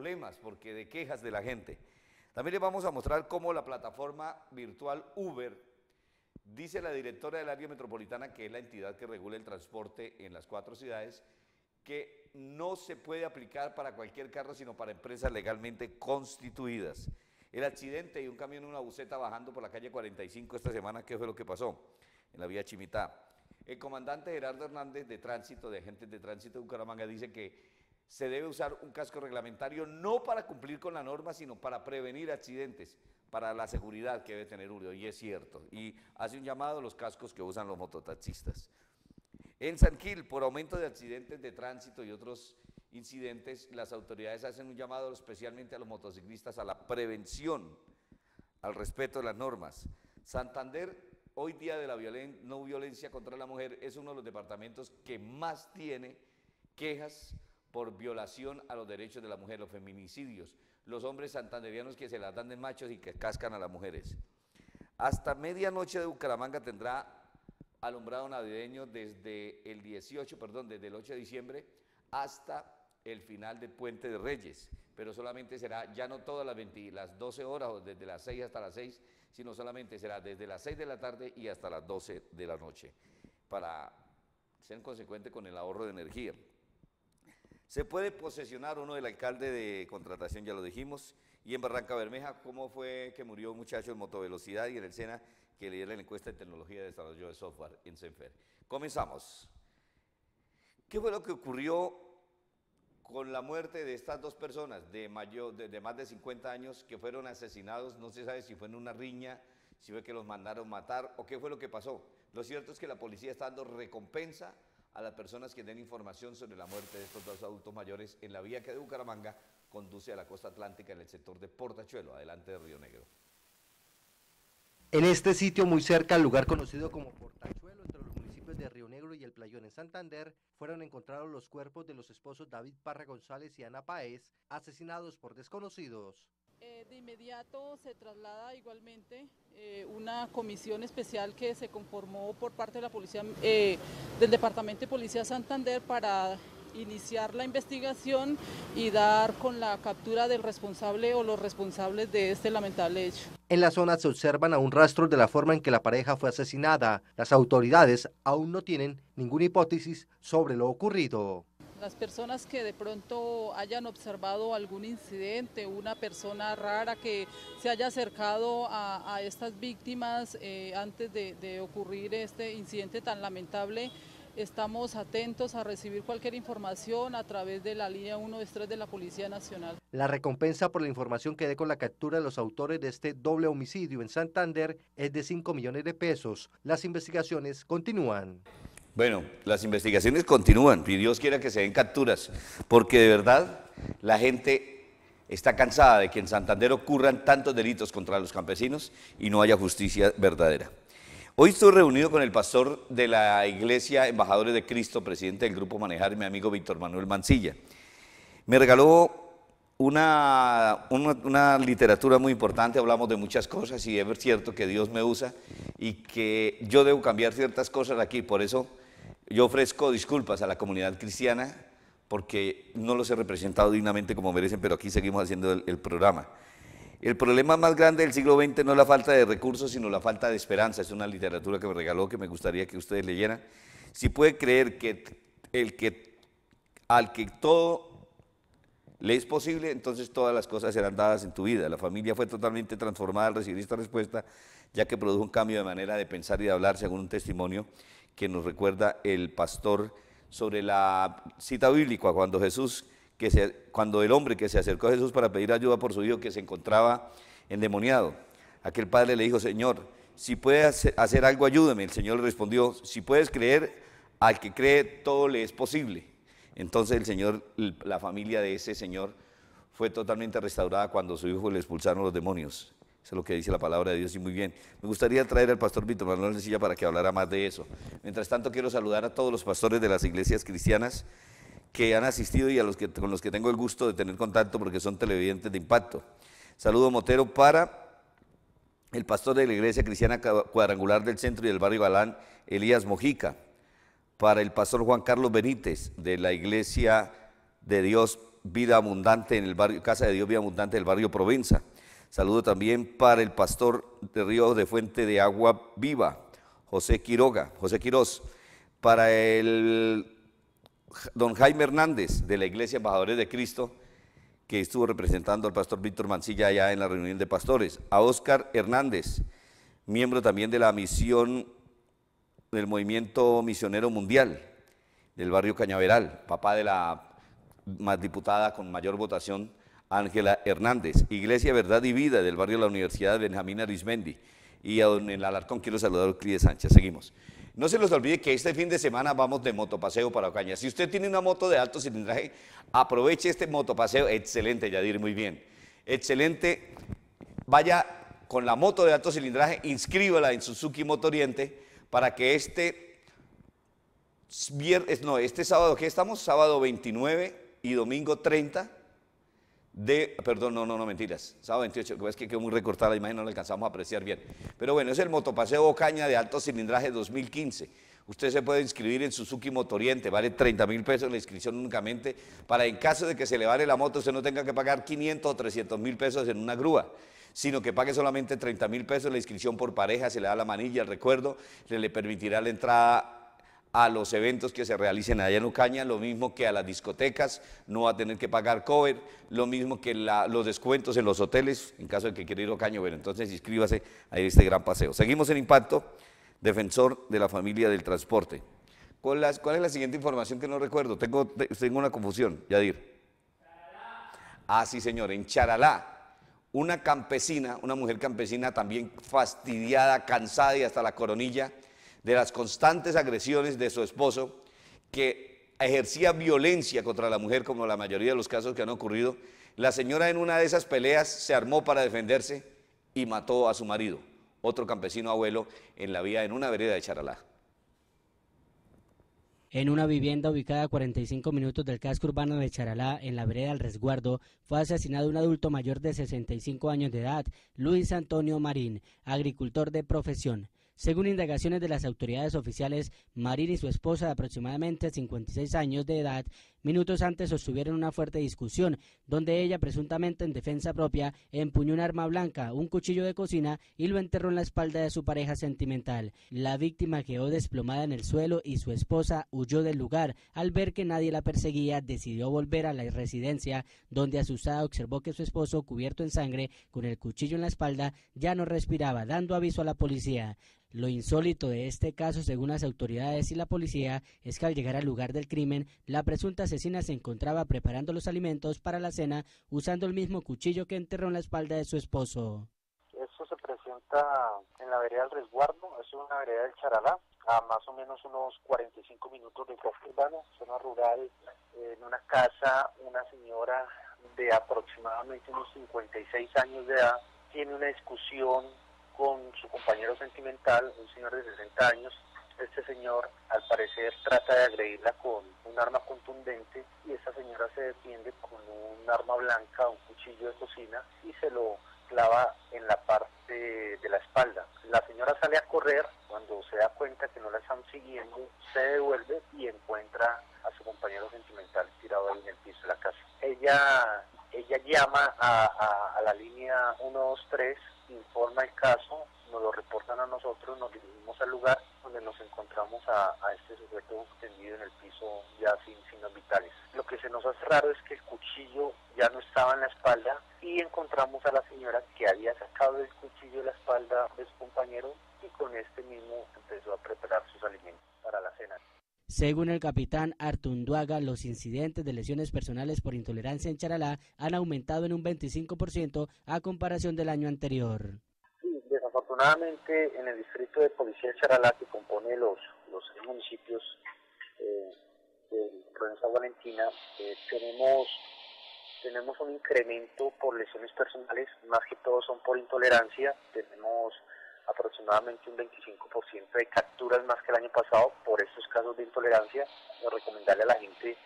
problemas porque de quejas de la gente. También les vamos a mostrar cómo la plataforma virtual Uber, dice la directora del área metropolitana, que es la entidad que regula el transporte en las cuatro ciudades, que no se puede aplicar para cualquier carro, sino para empresas legalmente constituidas. El accidente y un camión en una buceta bajando por la calle 45 esta semana, ¿qué fue lo que pasó? En la vía Chimitá. El comandante Gerardo Hernández de Tránsito, de agentes de tránsito de Bucaramanga, dice que se debe usar un casco reglamentario no para cumplir con la norma, sino para prevenir accidentes, para la seguridad que debe tener uno, y es cierto. Y hace un llamado a los cascos que usan los mototaxistas. En San Gil, por aumento de accidentes de tránsito y otros incidentes, las autoridades hacen un llamado especialmente a los motociclistas a la prevención, al respeto de las normas. Santander, hoy día de la no violencia contra la mujer, es uno de los departamentos que más tiene quejas por violación a los derechos de la mujer, los feminicidios, los hombres santanderianos que se las dan de machos y que cascan a las mujeres. Hasta medianoche de Bucaramanga tendrá alumbrado navideño desde el 18, perdón, desde el 8 de diciembre hasta el final de Puente de Reyes, pero solamente será ya no todas las, las 12 horas o desde las 6 hasta las 6, sino solamente será desde las 6 de la tarde y hasta las 12 de la noche, para ser consecuente con el ahorro de energía. Se puede posesionar uno del alcalde de contratación, ya lo dijimos. Y en Barranca Bermeja, ¿cómo fue que murió un muchacho en motovelocidad y en el SENA que le dieron la encuesta de tecnología de desarrollo de software en CENFER? Comenzamos. ¿Qué fue lo que ocurrió con la muerte de estas dos personas de, mayor, de más de 50 años que fueron asesinados? No se sabe si fue en una riña, si fue que los mandaron matar o qué fue lo que pasó. Lo cierto es que la policía está dando recompensa a las personas que den información sobre la muerte de estos dos adultos mayores en la vía que de Bucaramanga conduce a la costa atlántica en el sector de Portachuelo, adelante de Río Negro. En este sitio, muy cerca al lugar conocido como Portachuelo, entre los municipios de Río Negro y El Playón en Santander, fueron encontrados los cuerpos de los esposos David Parra González y Ana Paez, asesinados por desconocidos. Eh, de inmediato se traslada igualmente eh, una comisión especial que se conformó por parte de la policía eh, del Departamento de Policía Santander para iniciar la investigación y dar con la captura del responsable o los responsables de este lamentable hecho. En la zona se observan aún rastros de la forma en que la pareja fue asesinada. Las autoridades aún no tienen ninguna hipótesis sobre lo ocurrido. Las personas que de pronto hayan observado algún incidente, una persona rara que se haya acercado a, estas víctimas eh, antes de, de ocurrir este incidente tan lamentable, estamos atentos a recibir cualquier información a través de la línea 123 de la Policía Nacional. La recompensa por la información que dé con la captura de los autores de este doble homicidio en Santander es de 5 millones de pesos. Las investigaciones continúan. Bueno, las investigaciones continúan y Dios quiera que se den capturas, porque de verdad la gente está cansada de que en Santander ocurran tantos delitos contra los campesinos y no haya justicia verdadera. Hoy estoy reunido con el pastor de la Iglesia Embajadores de Cristo, presidente del Grupo Manejar, mi amigo Víctor Manuel Mancilla. Me regaló una, literatura muy importante, hablamos de muchas cosas y es cierto que Dios me usa y que yo debo cambiar ciertas cosas aquí, por eso yo ofrezco disculpas a la comunidad cristiana porque no los he representado dignamente como merecen, pero aquí seguimos haciendo el, programa. El problema más grande del siglo XX no es la falta de recursos, sino la falta de esperanza. Es una literatura que me regaló que me gustaría que ustedes leyeran. Si puede creer que el que al que todo le es posible, entonces todas las cosas serán dadas en tu vida. La familia fue totalmente transformada al recibir esta respuesta, ya que produjo un cambio de manera de pensar y de hablar, según un testimonio que nos recuerda el pastor sobre la cita bíblica, cuando Jesús, que cuando el hombre que se acercó a Jesús para pedir ayuda por su hijo que se encontraba endemoniado. Aquel padre le dijo, Señor, si puedes hacer algo, ayúdame. El Señor le respondió, si puedes creer, al que cree todo le es posible. Entonces el Señor, la familia de ese Señor fue totalmente restaurada cuando su hijo le expulsaron los demonios. Eso es lo que dice la palabra de Dios y muy bien. Me gustaría traer al pastor Víctor Manuel Sencilla para que hablara más de eso. Mientras tanto, quiero saludar a todos los pastores de las iglesias cristianas que han asistido y a los que, con los que tengo el gusto de tener contacto porque son televidentes de impacto. Saludo Motero para el pastor de la Iglesia Cristiana Cuadrangular del Centro y del Barrio Balán, Elías Mojica. Para el pastor Juan Carlos Benítez de la Iglesia de Dios Vida Abundante en el barrio Casa de Dios Vida Abundante del barrio Provenza Saludo también para el pastor de Río de Fuente de Agua Viva, José Quiroga, José Quiroz. para el don Jaime Hernández de la Iglesia Embajadores de Cristo, que estuvo representando al pastor Víctor Mancilla allá en la reunión de pastores, a Óscar Hernández, miembro también de la misión del movimiento misionero mundial del barrio Cañaveral, papá de la más diputada con mayor votación Ángela Hernández, Iglesia Verdad y Vida del barrio de la Universidad Benjamín Arismendi. Y a don el Alarcón quiero saludar a Euclides Sánchez. Seguimos. No se los olvide que este fin de semana vamos de motopaseo para Ocaña. Si usted tiene una moto de alto cilindraje, aproveche este motopaseo. Excelente, Yadir, muy bien. Excelente. Vaya con la moto de alto cilindraje, inscríbala en Suzuki Oriente para que este viernes, no, este sábado, que estamos? Sábado 29 y domingo 30 de, perdón, no, no, no, mentiras, sábado 28, es que quedó muy recortada la imagen, no la alcanzamos a apreciar bien. Pero bueno, es el motopaseo Caña de alto cilindraje 2015. Usted se puede inscribir en Suzuki Motoriente, vale 30 mil pesos la inscripción únicamente, para en caso de que se le vale la moto, usted no tenga que pagar 500 o 300 mil pesos en una grúa sino que pague solamente 30 mil pesos la inscripción por pareja, se le da la manilla, el recuerdo, le permitirá la entrada a los eventos que se realicen allá en Ocaña, lo mismo que a las discotecas, no va a tener que pagar cover, lo mismo que los descuentos en los hoteles, en caso de que quiera ir a Ocaña, bueno, entonces inscríbase a este gran paseo. Seguimos en Impacto, defensor de la familia del transporte. ¿Cuál, es la siguiente información que no recuerdo? Tengo, tengo una confusión, Yadir. Ah, sí, señor, en Charalá. Una campesina, una mujer campesina también fastidiada, cansada y hasta la coronilla, de las constantes agresiones de su esposo, que ejercía violencia contra la mujer, como la mayoría de los casos que han ocurrido, la señora en una de esas peleas se armó para defenderse y mató a su marido, otro campesino abuelo, en la vía, en una vereda de Charalá. En una vivienda ubicada a 45 minutos del casco urbano de Charalá, en la vereda del Resguardo, fue asesinado un adulto mayor de 65 años de edad, Luis Antonio Marín, agricultor de profesión. Según indagaciones de las autoridades oficiales, Marín y su esposa de aproximadamente 56 años de edad, minutos antes sostuvieron una fuerte discusión, donde ella, presuntamente en defensa propia, empuñó un arma blanca, un cuchillo de cocina y lo enterró en la espalda de su pareja sentimental. La víctima quedó desplomada en el suelo y su esposa huyó del lugar. Al ver que nadie la perseguía, decidió volver a la residencia, donde asustada observó que su esposo, cubierto en sangre, con el cuchillo en la espalda, ya no respiraba, dando aviso a la policía. Lo insólito de este caso, según las autoridades y la policía, es que al llegar al lugar del crimen, la presunta asesina se encontraba preparando los alimentos para la cena usando el mismo cuchillo que enterró en la espalda de su esposo. Esto se presenta en la vereda del resguardo, es una vereda del Charalá, a más o menos unos 45 minutos de costa urbana, zona rural, en una casa, una señora de aproximadamente unos 56 años de edad, tiene una discusión con su compañero sentimental, un señor de 60 años. Este señor, al parecer, trata de agredirla con un arma contundente y esta señora se defiende con un arma blanca, un cuchillo de cocina y se lo clava en la parte de la espalda. La señora sale a correr, cuando se da cuenta que no la están siguiendo, se devuelve y encuentra a su compañero sentimental tirado ahí en el piso de la casa. Ella, ella llama a, a la línea 123 informa el caso, nos lo reportan a nosotros, nos dirigimos al lugar donde nos encontramos a, este sujeto tendido en el piso ya sin signos vitales. Lo que se nos hace raro es que el cuchillo ya no estaba en la espalda y encontramos a la señora que había sacado el cuchillo de la espalda después pues, Según el capitán Artunduaga, los incidentes de lesiones personales por intolerancia en Charalá han aumentado en un 25% a comparación del año anterior. desafortunadamente en el distrito de policía de Charalá, que compone los, los municipios eh, de Provenza Valentina, eh, tenemos, tenemos un incremento por lesiones personales, más que todo son por intolerancia, aproximadamente un 25% de capturas más que el año pasado por estos casos de intolerancia. Recomendarle a la gente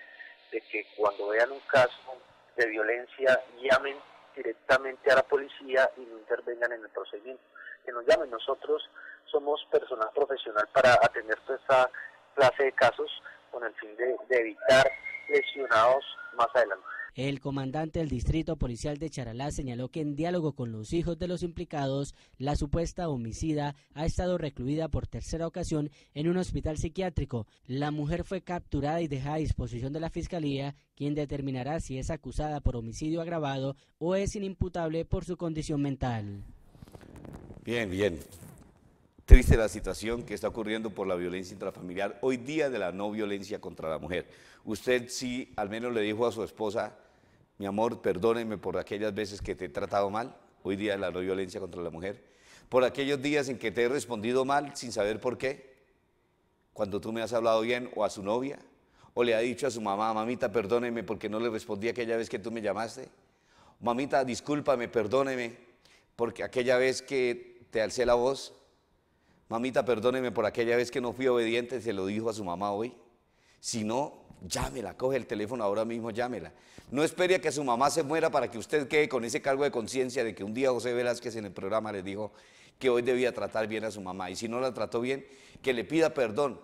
de que cuando vean un caso de violencia llamen directamente a la policía y no intervengan en el procedimiento. Que nos llamen, nosotros somos personas profesional para atender toda esta clase de casos con el fin de evitar lesionados más adelante. El comandante del distrito policial de Charalá señaló que en diálogo con los hijos de los implicados, la supuesta homicida ha estado recluida por tercera ocasión en un hospital psiquiátrico. La mujer fue capturada y dejada a disposición de la fiscalía, quien determinará si es acusada por homicidio agravado o es inimputable por su condición mental. Bien, bien. Triste la situación que está ocurriendo por la violencia intrafamiliar, hoy día de la no violencia contra la mujer. Usted sí, al menos le dijo a su esposa, mi amor, perdóneme por aquellas veces que te he tratado mal, hoy día la no violencia contra la mujer, por aquellos días en que te he respondido mal sin saber por qué, cuando tú me has hablado bien o a su novia, o le ha dicho a su mamá, mamita, perdóneme porque no le respondí aquella vez que tú me llamaste, mamita, discúlpame, perdóneme porque aquella vez que te alcé la voz, mamita, perdóneme por aquella vez que no fui obediente, se lo dijo a su mamá hoy, si no, Llámela, coge el teléfono ahora mismo, llámela. No espere a que su mamá se muera para que usted quede con ese cargo de conciencia de que un día José Velázquez en el programa le dijo que hoy debía tratar bien a su mamá. Y si no la trató bien, que le pida perdón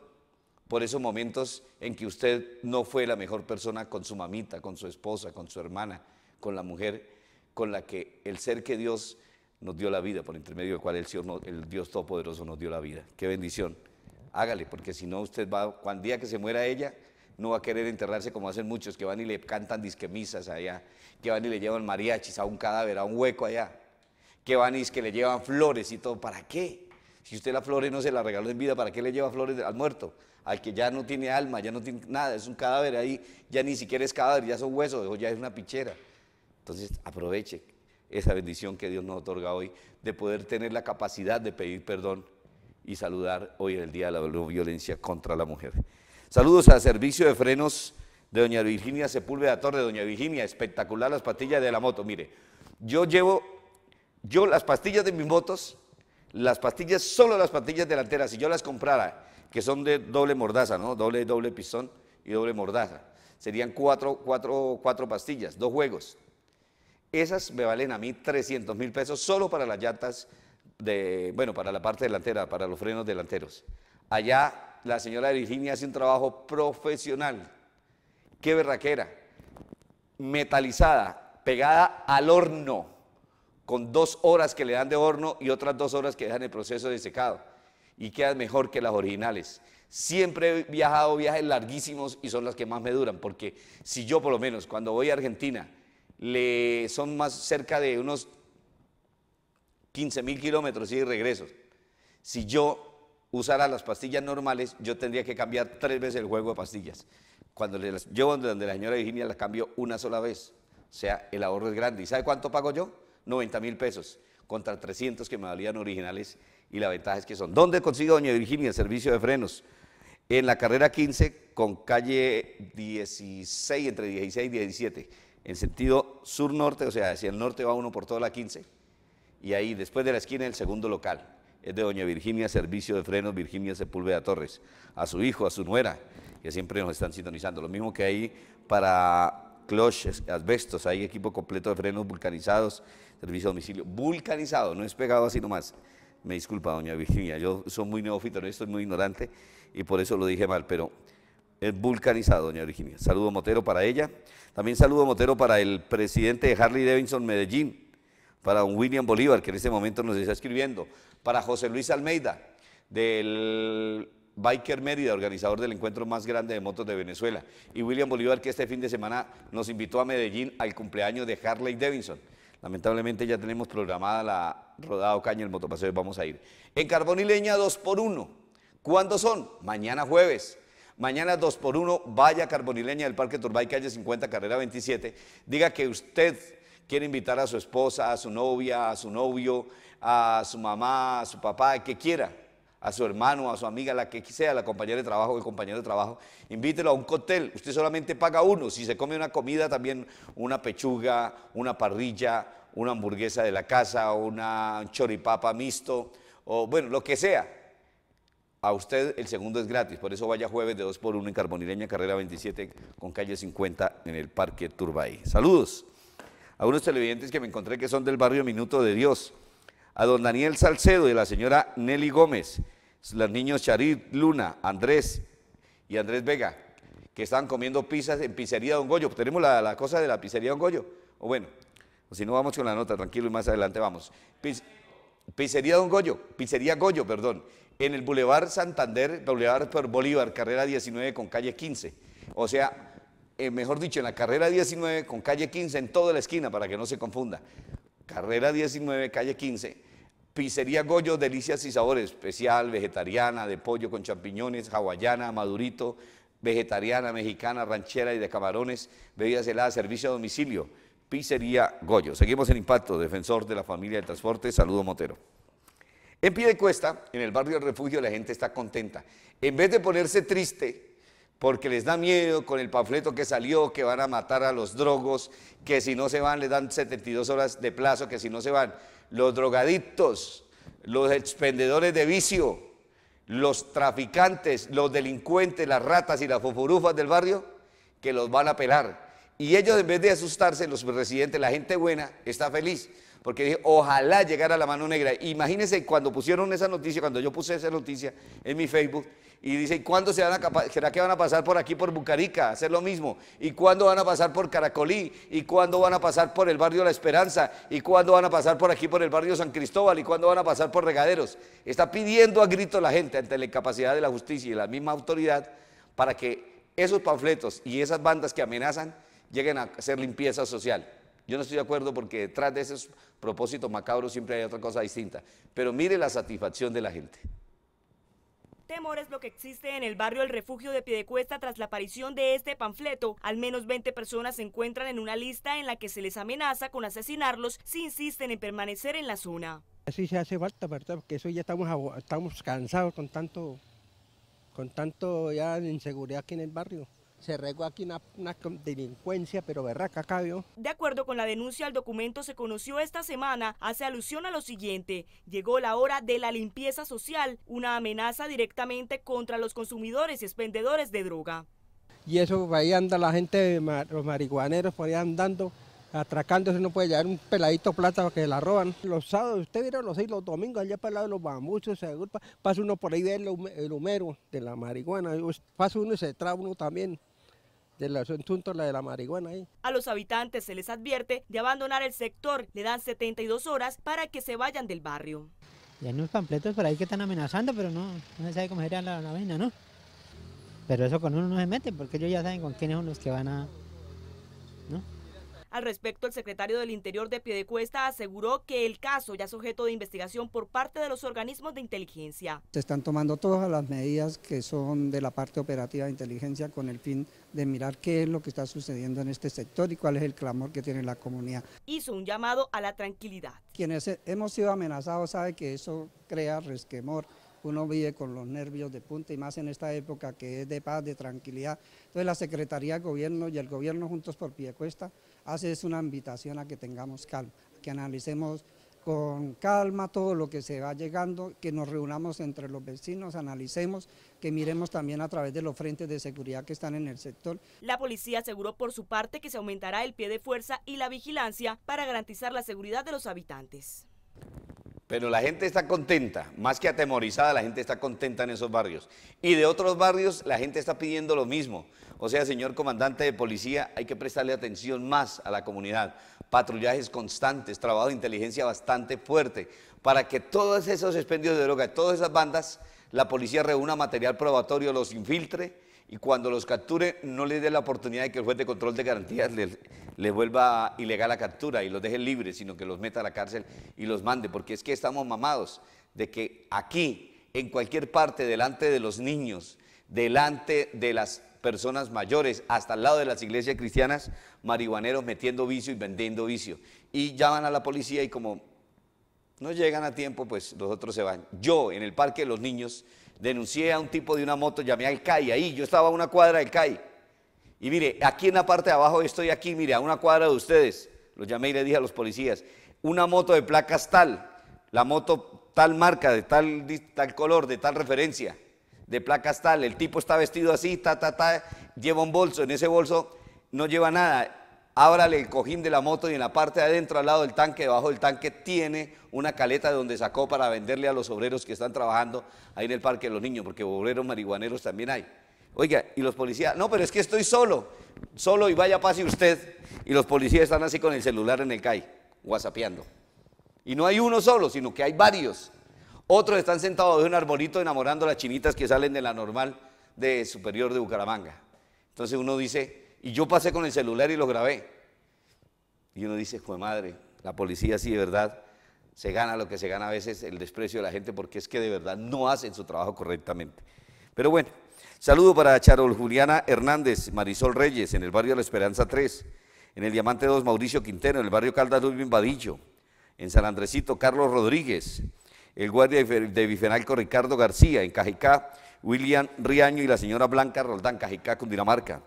por esos momentos en que usted no fue la mejor persona con su mamita, con su esposa, con su hermana, con la mujer con la que el ser que Dios nos dio la vida, por intermedio del cual el, Dios Todopoderoso nos dio la vida. Qué bendición. Hágale, porque si no usted va, cuando día que se muera ella, no va a querer enterrarse como hacen muchos que van y le cantan disquemisas allá, que van y le llevan mariachis a un cadáver, a un hueco allá, que van y que le llevan flores y todo. ¿Para qué? Si usted la flores no se la regaló en vida, ¿para qué le lleva flores al muerto? Al que ya no tiene alma, ya no tiene nada, es un cadáver ahí, ya ni siquiera es cadáver, ya son huesos, o ya es una pichera. Entonces aproveche esa bendición que Dios nos otorga hoy de poder tener la capacidad de pedir perdón y saludar hoy en el Día de la Violencia contra la Mujer. Saludos al servicio de frenos de doña Virginia Sepúlveda Torre. Doña Virginia, espectacular las pastillas de la moto. Mire, yo llevo, yo las pastillas de mis motos, las pastillas, solo las pastillas delanteras, si yo las comprara, que son de doble mordaza, ¿no? Doble, doble pistón y doble mordaza. Serían cuatro, cuatro, cuatro pastillas, dos juegos. Esas me valen a mí 300 mil pesos solo para las llantas de, bueno, para la parte delantera, para los frenos delanteros. Allá la señora Virginia hace un trabajo profesional. Qué berraquera. Metalizada, pegada al horno, con dos horas que le dan de horno y otras dos horas que dejan el proceso de secado. Y quedan mejor que las originales. Siempre he viajado viajes larguísimos y son las que más me duran, porque si yo por lo menos cuando voy a Argentina, le son más cerca de unos 15 mil kilómetros y regresos. Si yo usara las pastillas normales, yo tendría que cambiar tres veces el juego de pastillas. Cuando le donde la señora Virginia, las cambio una sola vez. O sea, el ahorro es grande. ¿Y sabe cuánto pago yo? 90 mil pesos contra 300 que me valían originales y la ventaja es que son. ¿Dónde consigo, doña Virginia, el servicio de frenos? En la carrera 15 con calle 16, entre 16 y 17, en sentido sur-norte, o sea, hacia el norte va uno por toda la 15 y ahí después de la esquina el segundo local es de doña Virginia Servicio de Frenos, Virginia Sepúlveda Torres, a su hijo, a su nuera, que siempre nos están sintonizando. Lo mismo que hay para cloches, asbestos, hay equipo completo de frenos vulcanizados, servicio a domicilio, vulcanizado, no es pegado así nomás. Me disculpa, doña Virginia, yo soy muy neófito no estoy muy ignorante y por eso lo dije mal, pero es vulcanizado, doña Virginia. Saludo Motero para ella. También saludo Motero para el presidente de Harley Davidson Medellín, para un William Bolívar, que en este momento nos está escribiendo. Para José Luis Almeida, del Biker Mérida, organizador del encuentro más grande de motos de Venezuela. Y William Bolívar, que este fin de semana nos invitó a Medellín al cumpleaños de Harley Davidson. Lamentablemente ya tenemos programada la rodada caña el motopaseo, vamos a ir. En Carbonileña 2x1. ¿Cuándo son? Mañana jueves. Mañana 2x1, vaya Carbonileña del Parque Turbay, calle 50, carrera 27. Diga que usted quiere invitar a su esposa, a su novia, a su novio, a su mamá, a su papá, a que quiera, a su hermano, a su amiga, la que sea, la compañera de trabajo, el compañero de trabajo, invítelo a un cóctel. Usted solamente paga uno. Si se come una comida, también una pechuga, una parrilla, una hamburguesa de la casa, una choripapa mixto, o bueno, lo que sea. A usted el segundo es gratis, por eso vaya jueves de 2 por 1 en Carbonileña, carrera 27 con calle 50 en el Parque Turbay. Saludos a unos televidentes que me encontré que son del barrio Minuto de Dios a don Daniel Salcedo y a la señora Nelly Gómez, los niños Charit Luna, Andrés y Andrés Vega, que estaban comiendo pizzas en Pizzería Don Goyo. Tenemos la, cosa de la Pizzería Don Goyo. O bueno, o si no, vamos con la nota, tranquilo, y más adelante vamos. pizzería Don Goyo, Pizzería Goyo, perdón, en el Boulevard Santander, Boulevard Bolívar, carrera 19 con calle 15. O sea, eh, mejor dicho, en la carrera 19 con calle 15, en toda la esquina, para que no se confunda carrera 19, calle 15, pizzería Goyo, delicias y sabores, especial, vegetariana, de pollo con champiñones, hawaiana, madurito, vegetariana, mexicana, ranchera y de camarones, bebidas heladas, servicio a domicilio, pizzería Goyo. Seguimos en impacto, defensor de la familia del transporte, saludo Motero. En pie de cuesta, en el barrio del refugio, la gente está contenta. En vez de ponerse triste, porque les da miedo con el panfleto que salió, que van a matar a los drogos, que si no se van les dan 72 horas de plazo, que si no se van, los drogadictos, los expendedores de vicio, los traficantes, los delincuentes, las ratas y las fofurufas del barrio, que los van a pelar. Y ellos en vez de asustarse, los residentes, la gente buena, está feliz. Porque dije, ojalá llegara la mano negra. Imagínense cuando pusieron esa noticia, cuando yo puse esa noticia en mi Facebook, y dice, ¿y cuándo se van a, será que van a pasar por aquí, por Bucarica, hacer lo mismo? ¿Y cuándo van a pasar por Caracolí? ¿Y cuándo van a pasar por el barrio La Esperanza? ¿Y cuándo van a pasar por aquí, por el barrio San Cristóbal? ¿Y cuándo van a pasar por Regaderos? Está pidiendo a grito la gente ante la incapacidad de la justicia y la misma autoridad para que esos panfletos y esas bandas que amenazan lleguen a hacer limpieza social. Yo no estoy de acuerdo porque detrás de esos propósitos macabros siempre hay otra cosa distinta. Pero mire la satisfacción de la gente. Temor es lo que existe en el barrio El Refugio de Piedecuesta tras la aparición de este panfleto. Al menos 20 personas se encuentran en una lista en la que se les amenaza con asesinarlos si insisten en permanecer en la zona. Así se hace falta, ¿verdad? Porque eso ya estamos, estamos cansados con tanto, con tanto ya inseguridad aquí en el barrio se regó aquí una, delincuencia, pero berraca, cabio. De acuerdo con la denuncia, el documento se conoció esta semana, hace alusión a lo siguiente, llegó la hora de la limpieza social, una amenaza directamente contra los consumidores y expendedores de droga. Y eso, ahí anda la gente, los marihuaneros por ahí andando, atracándose, no puede llevar un peladito plata para que la roban. Los sábados, usted vieron los seis, los domingos, allá para el lado de los bambuchos, se agrupa, pasa uno por ahí ver el humero de la marihuana, pasa uno y se trae uno también la de la marihuana ahí. A los habitantes se les advierte de abandonar el sector, le dan 72 horas para que se vayan del barrio. ya hay unos pampletos por ahí que están amenazando, pero no, se sabe cómo sería la, la vaina, ¿no? Pero eso con uno no se mete, porque ellos ya saben con quiénes son los que van a... ¿no? Al respecto, el secretario del Interior de Piedecuesta aseguró que el caso ya es objeto de investigación por parte de los organismos de inteligencia. Se están tomando todas las medidas que son de la parte operativa de inteligencia con el fin de mirar qué es lo que está sucediendo en este sector y cuál es el clamor que tiene la comunidad. Hizo un llamado a la tranquilidad. Quienes hemos sido amenazados sabe que eso crea resquemor uno vive con los nervios de punta y más en esta época que es de paz, de tranquilidad. Entonces la Secretaría de Gobierno y el Gobierno juntos por Piedecuesta hace es una invitación a que tengamos calma, que analicemos con calma todo lo que se va llegando, que nos reunamos entre los vecinos, analicemos, que miremos también a través de los frentes de seguridad que están en el sector. La policía aseguró por su parte que se aumentará el pie de fuerza y la vigilancia para garantizar la seguridad de los habitantes. Pero la gente está contenta, más que atemorizada, la gente está contenta en esos barrios. Y de otros barrios la gente está pidiendo lo mismo. O sea, señor comandante de policía, hay que prestarle atención más a la comunidad. Patrullajes constantes, trabajo de inteligencia bastante fuerte, para que todos esos expendios de droga, todas esas bandas, la policía reúna material probatorio, los infiltre y cuando los capture no le dé la oportunidad de que el juez de control de garantías les, vuelva ilegal la captura y los deje libres, sino que los meta a la cárcel y los mande, porque es que estamos mamados de que aquí, en cualquier parte, delante de los niños, delante de las personas mayores, hasta al lado de las iglesias cristianas, marihuaneros metiendo vicio y vendiendo vicio. Y llaman a la policía y como no llegan a tiempo, pues los otros se van. Yo en el parque de los niños denuncié a un tipo de una moto, llamé al CAI, ahí yo estaba a una cuadra del CAI. Y mire, aquí en la parte de abajo estoy aquí, mire, a una cuadra de ustedes. Los llamé y le dije a los policías, una moto de placas tal, la moto tal marca, de tal, tal color, de tal referencia, de placas tal, el tipo está vestido así, ta, ta, ta, lleva un bolso, en ese bolso no lleva nada, ábrale el cojín de la moto y en la parte de adentro, al lado del tanque, debajo del tanque, tiene una caleta de donde sacó para venderle a los obreros que están trabajando ahí en el parque de los niños, porque obreros marihuaneros también hay. Oiga, y los policías, no, pero es que estoy solo, solo y vaya pase usted. Y los policías están así con el celular en el CAI, whatsappeando. Y no hay uno solo, sino que hay varios. Otros están sentados de un arbolito enamorando a las chinitas que salen de la normal de Superior de Bucaramanga. Entonces uno dice, y yo pasé con el celular y lo grabé. Y uno dice, fue madre, la policía sí de verdad se gana lo que se gana a veces, el desprecio de la gente, porque es que de verdad no hacen su trabajo correctamente. Pero bueno, saludo para Charol Juliana Hernández, Marisol Reyes, en el barrio La Esperanza 3, en el Diamante 2, Mauricio Quintero, en el barrio Caldas Luis Vadillo, en San Andresito, Carlos Rodríguez, el guardia de Bifenalco Ricardo García, en Cajicá, William Riaño y la señora Blanca Roldán, Cajicá, Dinamarca.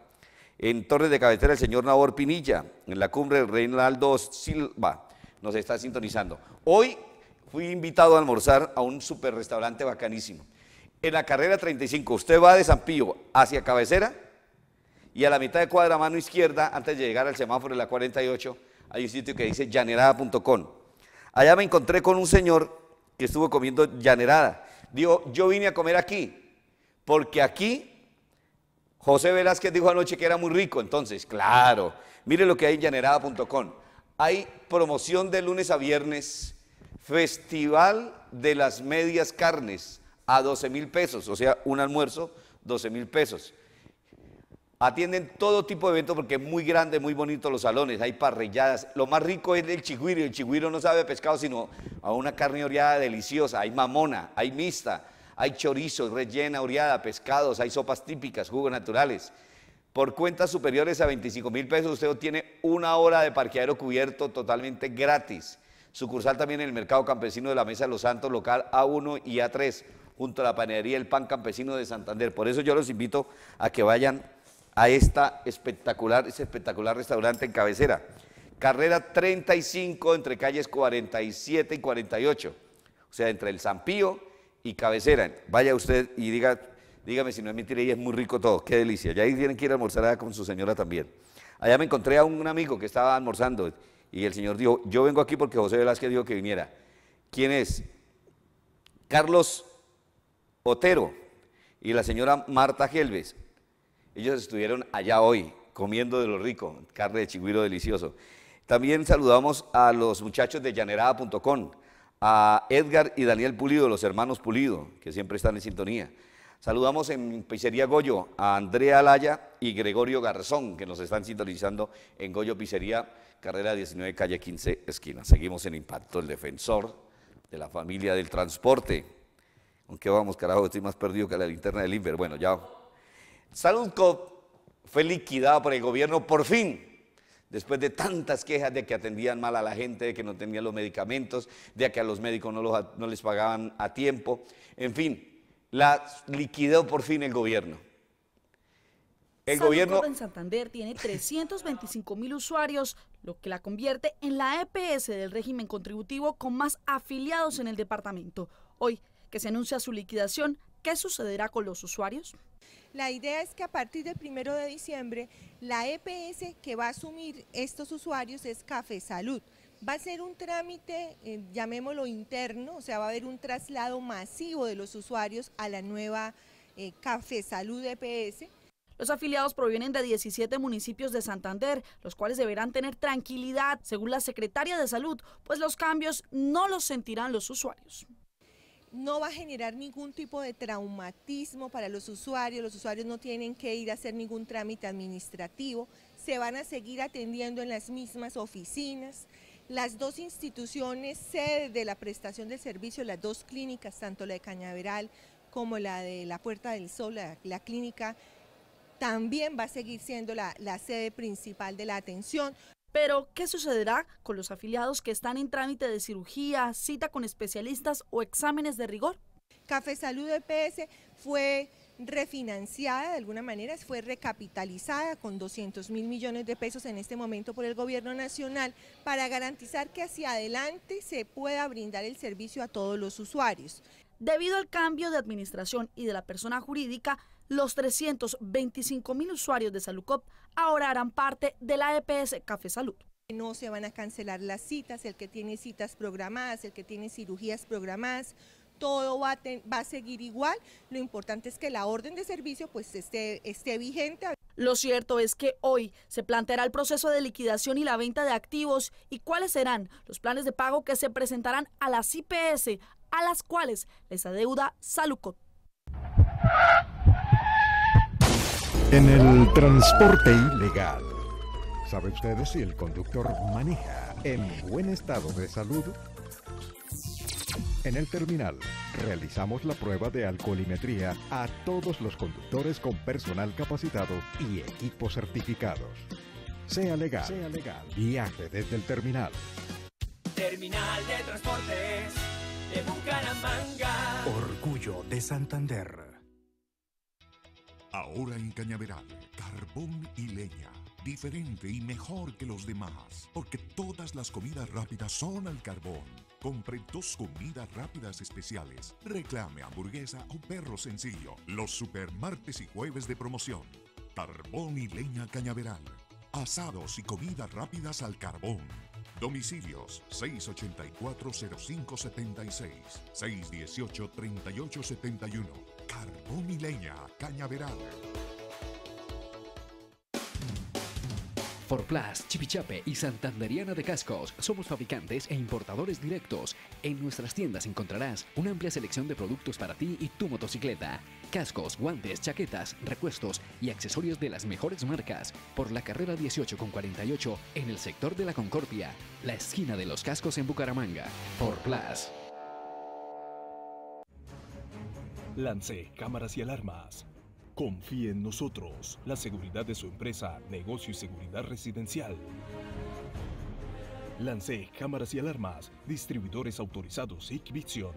En Torres de Cabecera, el señor Nabor Pinilla. En la cumbre, Reinaldo Silva nos está sintonizando. Hoy fui invitado a almorzar a un super restaurante bacanísimo. En la carrera 35, usted va de San Pío hacia Cabecera y a la mitad de cuadra, mano izquierda, antes de llegar al semáforo de la 48, hay un sitio que dice llanerada.com. Allá me encontré con un señor que estuvo comiendo llanerada. Digo, yo vine a comer aquí, porque aquí José Velázquez dijo anoche que era muy rico, entonces, claro. Mire lo que hay en llanerada.com. Hay promoción de lunes a viernes, Festival de las Medias Carnes a 12 mil pesos, o sea, un almuerzo, 12 mil pesos. Atienden todo tipo de eventos porque es muy grande, muy bonito los salones, hay parrilladas. Lo más rico es el chigüiro, el chigüiro no sabe pescado, sino a una carne oreada deliciosa, hay mamona, hay mista hay chorizos, rellena, oreada, pescados, hay sopas típicas, jugos naturales. Por cuentas superiores a 25 mil pesos, usted obtiene una hora de parqueadero cubierto totalmente gratis. Sucursal también en el Mercado Campesino de la Mesa de los Santos, local A1 y A3, junto a la panadería El Pan Campesino de Santander. Por eso yo los invito a que vayan a esta espectacular, este espectacular restaurante en cabecera. Carrera 35 entre calles 47 y 48, o sea, entre el Sampío y cabecera. Vaya usted y diga, dígame si no es mentira, y es muy rico todo, qué delicia. Ya ahí tienen que ir a almorzar con su señora también. Allá me encontré a un amigo que estaba almorzando y el señor dijo, yo vengo aquí porque José Velázquez dijo que viniera. ¿Quién es? Carlos Otero y la señora Marta Gelves. Ellos estuvieron allá hoy comiendo de lo rico, carne de chigüiro delicioso. También saludamos a los muchachos de llanerada.com, a Edgar y Daniel Pulido, los hermanos Pulido, que siempre están en sintonía. Saludamos en Pizzería Goyo a Andrea Alaya y Gregorio Garzón, que nos están sintonizando en Goyo Pizzería, carrera 19, calle 15, esquina. Seguimos en impacto, el defensor de la familia del transporte. aunque vamos, carajo? Estoy más perdido que la linterna del Inver. Bueno, ya. Cop fue liquidada por el gobierno por fin Después de tantas quejas de que atendían mal a la gente, de que no tenían los medicamentos, de que a los médicos no, no les pagaban a tiempo. En fin, la liquidó por fin el gobierno. El gobierno. en Santander tiene 325 mil usuarios, lo que la convierte en la EPS del régimen contributivo con más afiliados en el departamento. Hoy que se anuncia su liquidación, ¿Qué sucederá con los usuarios? La idea es que a partir del 1 de diciembre, la EPS que va a asumir estos usuarios es Café Salud. Va a ser un trámite, eh, llamémoslo interno, o sea, va a haber un traslado masivo de los usuarios a la nueva eh, Café Salud EPS. Los afiliados provienen de 17 municipios de Santander, los cuales deberán tener tranquilidad, según la secretaria de Salud, pues los cambios no los sentirán los usuarios no va a generar ningún tipo de traumatismo para los usuarios, los usuarios no tienen que ir a hacer ningún trámite administrativo, se van a seguir atendiendo en las mismas oficinas. Las dos instituciones sede de la prestación del servicio, las dos clínicas, tanto la de Cañaveral como la de la Puerta del Sol, la, clínica, también va a seguir siendo la sede principal de la atención. Pero, ¿qué sucederá con los afiliados que están en trámite de cirugía, cita con especialistas o exámenes de rigor? Café Salud EPS fue refinanciada de alguna manera, fue recapitalizada con 200 mil millones de pesos en este momento por el gobierno nacional para garantizar que hacia adelante se pueda brindar el servicio a todos los usuarios. Debido al cambio de administración y de la persona jurídica, los 325 mil usuarios de Salucop ahora harán parte de la EPS Café Salud. No se van a cancelar las citas, el que tiene citas programadas, el que tiene cirugías programadas, todo va a, seguir igual. Lo importante es que la orden de servicio pues esté, esté vigente. Lo cierto es que hoy se planteará el proceso de liquidación y la venta de activos y cuáles serán los planes de pago que se presentarán a las IPS, a las cuales les adeuda Salucop. En el transporte ilegal. ¿Sabe usted si el conductor maneja en buen estado de salud? En el terminal realizamos la prueba de alcoholimetría a todos los conductores con personal capacitado y equipos certificados. Sea legal, sea legal, viaje desde el terminal. Terminal de Transportes de Bucaramanga. Orgullo de Santander. Ahora en Cañaveral, carbón y leña. Diferente y mejor que los demás, porque todas las comidas rápidas son al carbón. Compre dos comidas rápidas especiales. Reclame hamburguesa o perro sencillo. Los martes y jueves de promoción. Carbón y leña Cañaveral. Asados y comidas rápidas al carbón. Domicilios 684-0576, 618-3871 Carbón Cañaveral. Por cañaveral. Chipichape y Santanderiana de Cascos. Somos fabricantes e importadores directos. En nuestras tiendas encontrarás una amplia selección de productos para ti y tu motocicleta. Cascos, guantes, chaquetas, recuestos y accesorios de las mejores marcas. Por la carrera 18 con 48 en el sector de la Concordia, la esquina de los cascos en Bucaramanga. Forplas. Lance cámaras y alarmas. Confíe en nosotros, la seguridad de su empresa, negocio y seguridad residencial. Lance cámaras y alarmas, distribuidores autorizados Vision.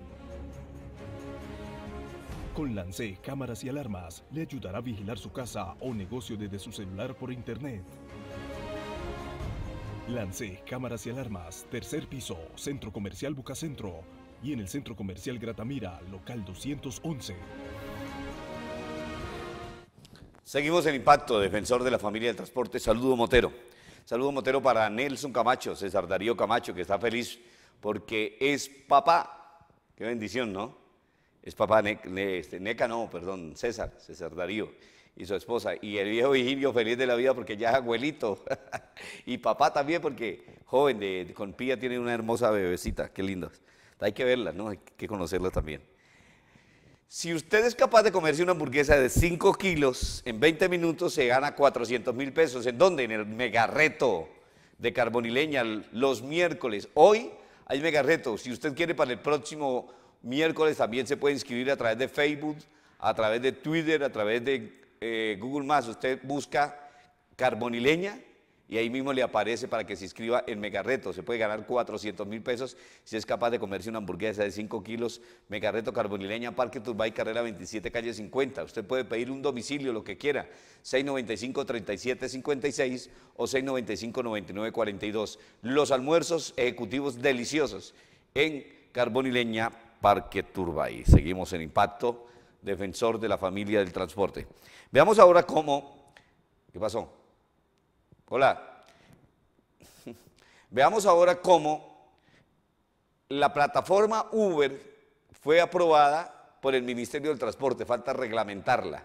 Con Lance cámaras y alarmas le ayudará a vigilar su casa o negocio desde su celular por internet. Lance cámaras y alarmas, tercer piso, Centro Comercial Bucacentro, y en el Centro Comercial Gratamira, local 211. Seguimos el impacto, defensor de la familia del transporte, saludo Motero. Saludo Motero para Nelson Camacho, César Darío Camacho, que está feliz porque es papá. Qué bendición, ¿no? Es papá, este, Neca no, perdón, César, César Darío y su esposa. Y el viejo Virgilio feliz de la vida porque ya es abuelito. y papá también porque joven, de, con pía tiene una hermosa bebecita, qué lindo. Hay que verla, ¿no? Hay que conocerla también. Si usted es capaz de comerse una hamburguesa de 5 kilos, en 20 minutos se gana 400 mil pesos. ¿En dónde? En el megarreto de Carbonileña, los miércoles. Hoy hay megarreto. Si usted quiere para el próximo miércoles, también se puede inscribir a través de Facebook, a través de Twitter, a través de eh, Google Maps. Usted busca Carbonileña y ahí mismo le aparece para que se inscriba en Megarreto. Se puede ganar 400 mil pesos si es capaz de comerse una hamburguesa de 5 kilos. Megarreto Carbonileña, Parque Turbay, carrera 27, calle 50. Usted puede pedir un domicilio, lo que quiera, 695-3756 o 695-9942. Los almuerzos ejecutivos deliciosos en Carbonileña, Parque Turbay. Seguimos en impacto, defensor de la familia del transporte. Veamos ahora cómo... ¿Qué pasó? Hola. Veamos ahora cómo la plataforma Uber fue aprobada por el Ministerio del Transporte, falta reglamentarla.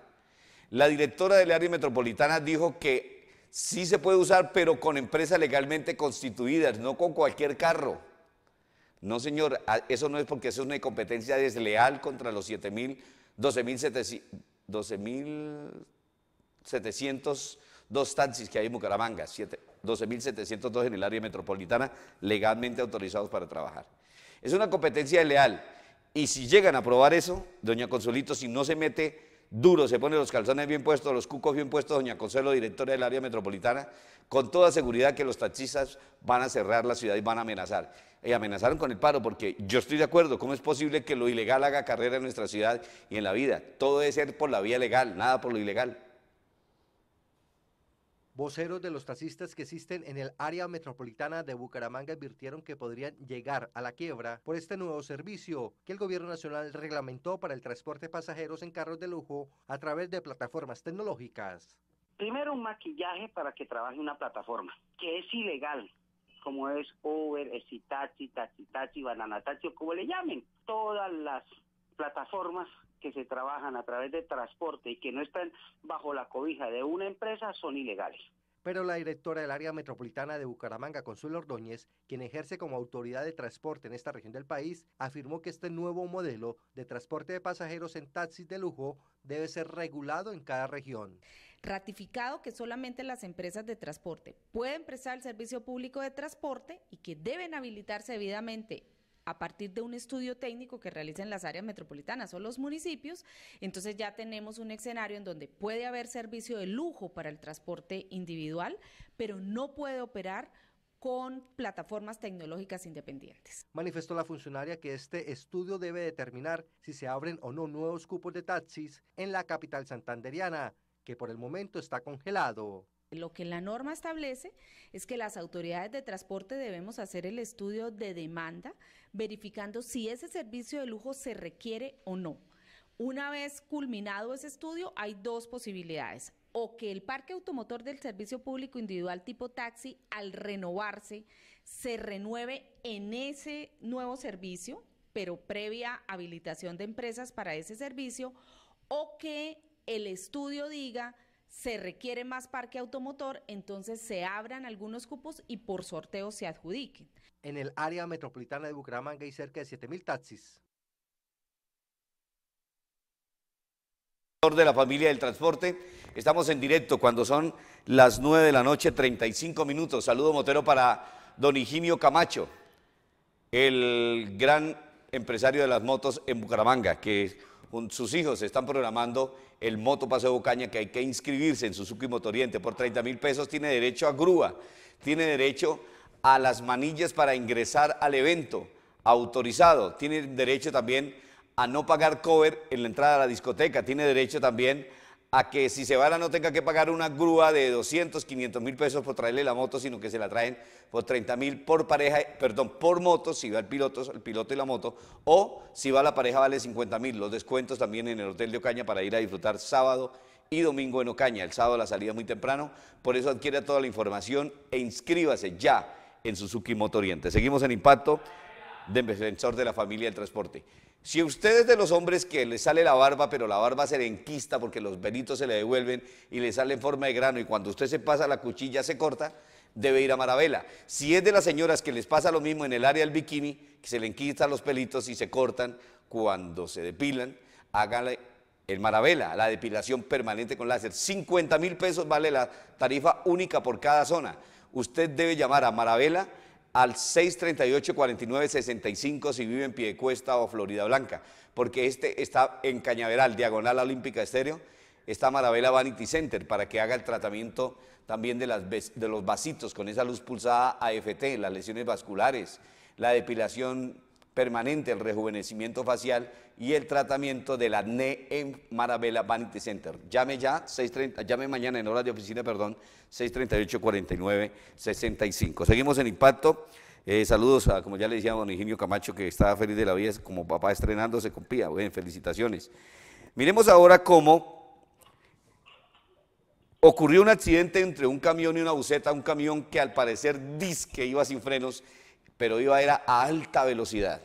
La directora del área metropolitana dijo que sí se puede usar, pero con empresas legalmente constituidas, no con cualquier carro. No, señor, eso no es porque eso es una competencia desleal contra los 7.000, 12.700 dos taxis que hay en Bucaramanga, 12.702 en el área metropolitana, legalmente autorizados para trabajar. Es una competencia leal. Y si llegan a aprobar eso, doña Consuelito, si no se mete duro, se pone los calzones bien puestos, los cucos bien puestos, doña Consuelo, directora del área metropolitana, con toda seguridad que los taxistas van a cerrar la ciudad y van a amenazar. Y amenazaron con el paro porque yo estoy de acuerdo, ¿cómo es posible que lo ilegal haga carrera en nuestra ciudad y en la vida? Todo debe ser por la vía legal, nada por lo ilegal. Voceros de los taxistas que existen en el área metropolitana de Bucaramanga advirtieron que podrían llegar a la quiebra por este nuevo servicio que el gobierno nacional reglamentó para el transporte de pasajeros en carros de lujo a través de plataformas tecnológicas. Primero un maquillaje para que trabaje una plataforma, que es ilegal, como es Uber, Citachi, Tachi Tachi, Banana o como le llamen. Todas las plataformas que se trabajan a través de transporte y que no están bajo la cobija de una empresa son ilegales. Pero la directora del área metropolitana de Bucaramanga, Consuelo Ordóñez, quien ejerce como autoridad de transporte en esta región del país, afirmó que este nuevo modelo de transporte de pasajeros en taxis de lujo debe ser regulado en cada región. Ratificado que solamente las empresas de transporte pueden prestar el servicio público de transporte y que deben habilitarse debidamente a partir de un estudio técnico que realicen las áreas metropolitanas o los municipios, entonces ya tenemos un escenario en donde puede haber servicio de lujo para el transporte individual, pero no puede operar con plataformas tecnológicas independientes. Manifestó la funcionaria que este estudio debe determinar si se abren o no nuevos cupos de taxis en la capital santanderiana, que por el momento está congelado. Lo que la norma establece es que las autoridades de transporte debemos hacer el estudio de demanda, verificando si ese servicio de lujo se requiere o no. Una vez culminado ese estudio, hay dos posibilidades o que el parque automotor del servicio público individual tipo taxi, al renovarse, se renueve en ese nuevo servicio, pero previa habilitación de empresas para ese servicio, o que el estudio diga se requiere más parque automotor, entonces se abran algunos cupos y por sorteo se adjudiquen. En el área metropolitana de Bucaramanga hay cerca de 7.000 taxis. de la familia del transporte. Estamos en directo cuando son las 9 de la noche, 35 minutos. Saludo motero para don Higinio Camacho, el gran empresario de las motos en Bucaramanga, que sus hijos están programando el moto paseo Bocaña, que hay que inscribirse en Suzuki Oriente, por 30 mil pesos, tiene derecho a grúa, tiene derecho a las manillas para ingresar al evento autorizado, tiene derecho también a no pagar cover en la entrada a la discoteca, tiene derecho también a que si se van no tenga que pagar una grúa de 200, 500 mil pesos por traerle la moto, sino que se la traen por 30 mil por pareja, perdón, por moto, si va el piloto, el piloto y la moto, o si va la pareja vale 50 mil. Los descuentos también en el Hotel de Ocaña para ir a disfrutar sábado y domingo en Ocaña. El sábado la salida muy temprano, por eso adquiera toda la información e inscríbase ya en Suzuki Moto Oriente. Seguimos en Impacto defensor de la familia del transporte. Si usted es de los hombres que le sale la barba, pero la barba se le enquista porque los pelitos se le devuelven y le sale en forma de grano y cuando usted se pasa la cuchilla se corta, debe ir a Marabela Si es de las señoras que les pasa lo mismo en el área del bikini, que se le enquistan los pelitos y se cortan cuando se depilan, hágale el Marabela la depilación permanente con láser. 50 mil pesos vale la tarifa única por cada zona. Usted debe llamar a Marabela al 638-4965 si vive en Piedecuesta o Florida Blanca, porque este está en Cañaveral, Diagonal Olímpica Estéreo, está Maravella Vanity Center para que haga el tratamiento también de, las, de los vasitos con esa luz pulsada AFT, las lesiones vasculares, la depilación permanente el rejuvenecimiento facial y el tratamiento del acné en em Marabella Vanity Center. Llame ya, 630, llame mañana en horas de oficina, perdón, 638-49-65. Seguimos en impacto. Eh, saludos a, como ya le decía, a don Eugenio Camacho, que estaba feliz de la vida como papá estrenándose con Pía. felicitaciones. Miremos ahora cómo ocurrió un accidente entre un camión y una buseta, un camión que al parecer disque iba sin frenos pero iba era a alta velocidad.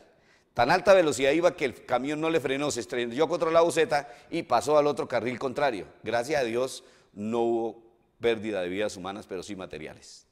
Tan alta velocidad iba que el camión no le frenó, se estrelló contra la buceta y pasó al otro carril contrario. Gracias a Dios no hubo pérdida de vidas humanas, pero sí materiales.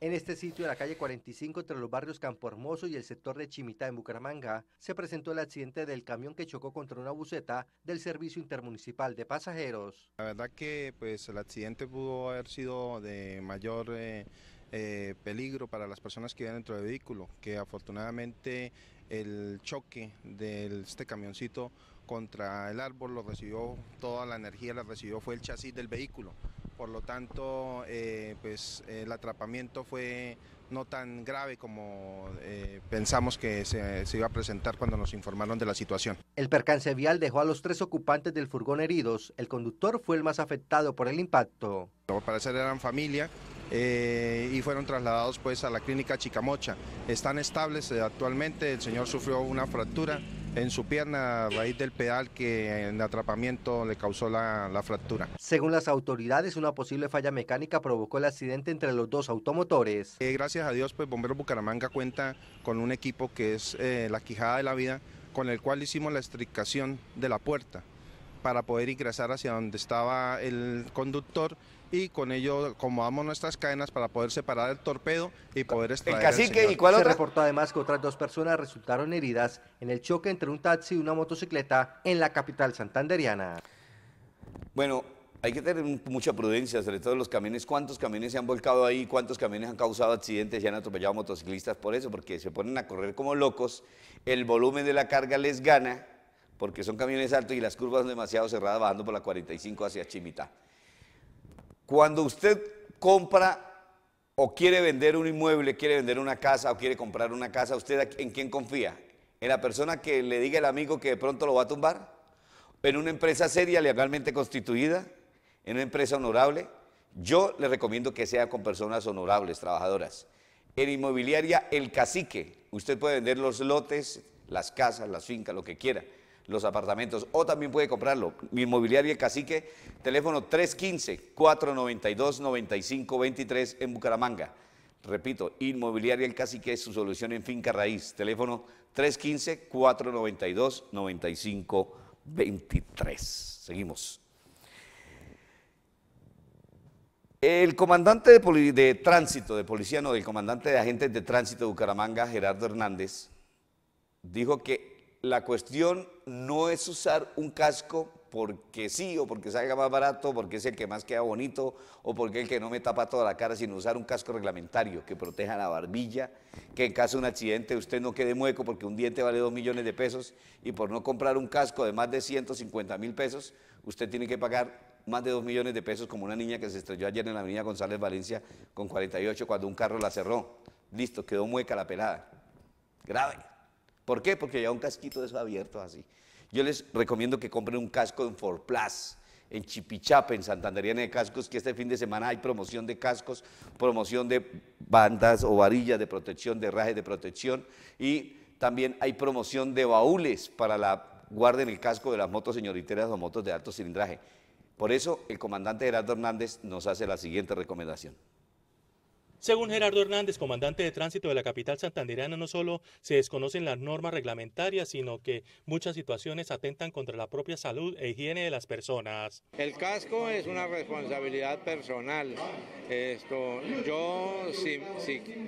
En este sitio de la calle 45, entre los barrios Campo Hermoso y el sector de Chimitá, en Bucaramanga, se presentó el accidente del camión que chocó contra una buceta del Servicio Intermunicipal de Pasajeros. La verdad que pues, el accidente pudo haber sido de mayor eh, eh, peligro para las personas que iban dentro del vehículo, que afortunadamente el choque de este camioncito contra el árbol lo recibió, toda la energía la recibió, fue el chasis del vehículo. Por lo tanto, eh, pues el atrapamiento fue no tan grave como eh, pensamos que se, se iba a presentar cuando nos informaron de la situación. El percance vial dejó a los tres ocupantes del furgón heridos. El conductor fue el más afectado por el impacto. Al parecer eran familia, eh, y fueron trasladados pues a la clínica Chicamocha. Están estables eh, actualmente, el señor sufrió una fractura en su pierna a raíz del pedal que en atrapamiento le causó la, fractura. Según las autoridades, una posible falla mecánica provocó el accidente entre los dos automotores. Eh, gracias a Dios, pues Bomberos Bucaramanga cuenta con un equipo que es la Quijada de la Vida, con el cual hicimos la estricación de la puerta para poder ingresar hacia donde estaba el conductor y con ello acomodamos nuestras cadenas para poder separar el torpedo y poder extraer el cacique y cuál Se reportó además que otras dos personas resultaron heridas en el choque entre un taxi y una motocicleta en la capital santanderiana. Bueno, hay que tener mucha prudencia, sobre todo los camiones. ¿Cuántos camiones se han volcado ahí? ¿Cuántos camiones han causado accidentes y han atropellado motociclistas por eso? Porque se ponen a correr como locos, el volumen de la carga les gana porque son camiones altos y las curvas son demasiado cerradas bajando por la 45 hacia Chimita. Cuando usted compra o quiere vender un inmueble, quiere vender una casa o quiere comprar una casa, ¿usted en quién confía? ¿En la persona que le diga el amigo que de pronto lo va a tumbar? ¿En una empresa seria, legalmente constituida? ¿En una empresa honorable? Yo le recomiendo que sea con personas honorables, trabajadoras. En inmobiliaria, el cacique. Usted puede vender los lotes, las casas, las fincas, lo que quiera los apartamentos o también puede comprarlo. Mi inmobiliaria El Cacique, teléfono 315-492-9523 en Bucaramanga. Repito, Inmobiliaria El Cacique es su solución en finca raíz. Teléfono 315-492-9523. Seguimos. El comandante de, de, tránsito, de policía, no, del comandante de agentes de tránsito de Bucaramanga, Gerardo Hernández, dijo que la cuestión no es usar un casco porque sí o porque salga más barato, porque es el que más queda bonito o porque es el que no me tapa toda la cara, sino usar un casco reglamentario que proteja la barbilla, que en caso de un accidente usted no quede mueco porque un diente vale 2 millones de pesos y por no comprar un casco de más de 150 mil pesos, usted tiene que pagar más de 2 millones de pesos como una niña que se estrelló ayer en la avenida González Valencia con 48 cuando un carro la cerró. Listo, quedó mueca la pelada. Grave. ¿Por qué? Porque ya un casquito de eso abierto así. Yo les recomiendo que compren un casco en Plus, en Chipichapa, en Santanderiana de Cascos, que este fin de semana hay promoción de cascos, promoción de bandas o varillas de protección, de rajes de protección y también hay promoción de baúles para la en el casco de las motos señoriteras o motos de alto cilindraje. Por eso el comandante Gerardo Hernández nos hace la siguiente recomendación. Según Gerardo Hernández, comandante de tránsito de la capital santandereana, no solo se desconocen las normas reglamentarias, sino que muchas situaciones atentan contra la propia salud e higiene de las personas. El casco es una responsabilidad personal. Esto, yo, si,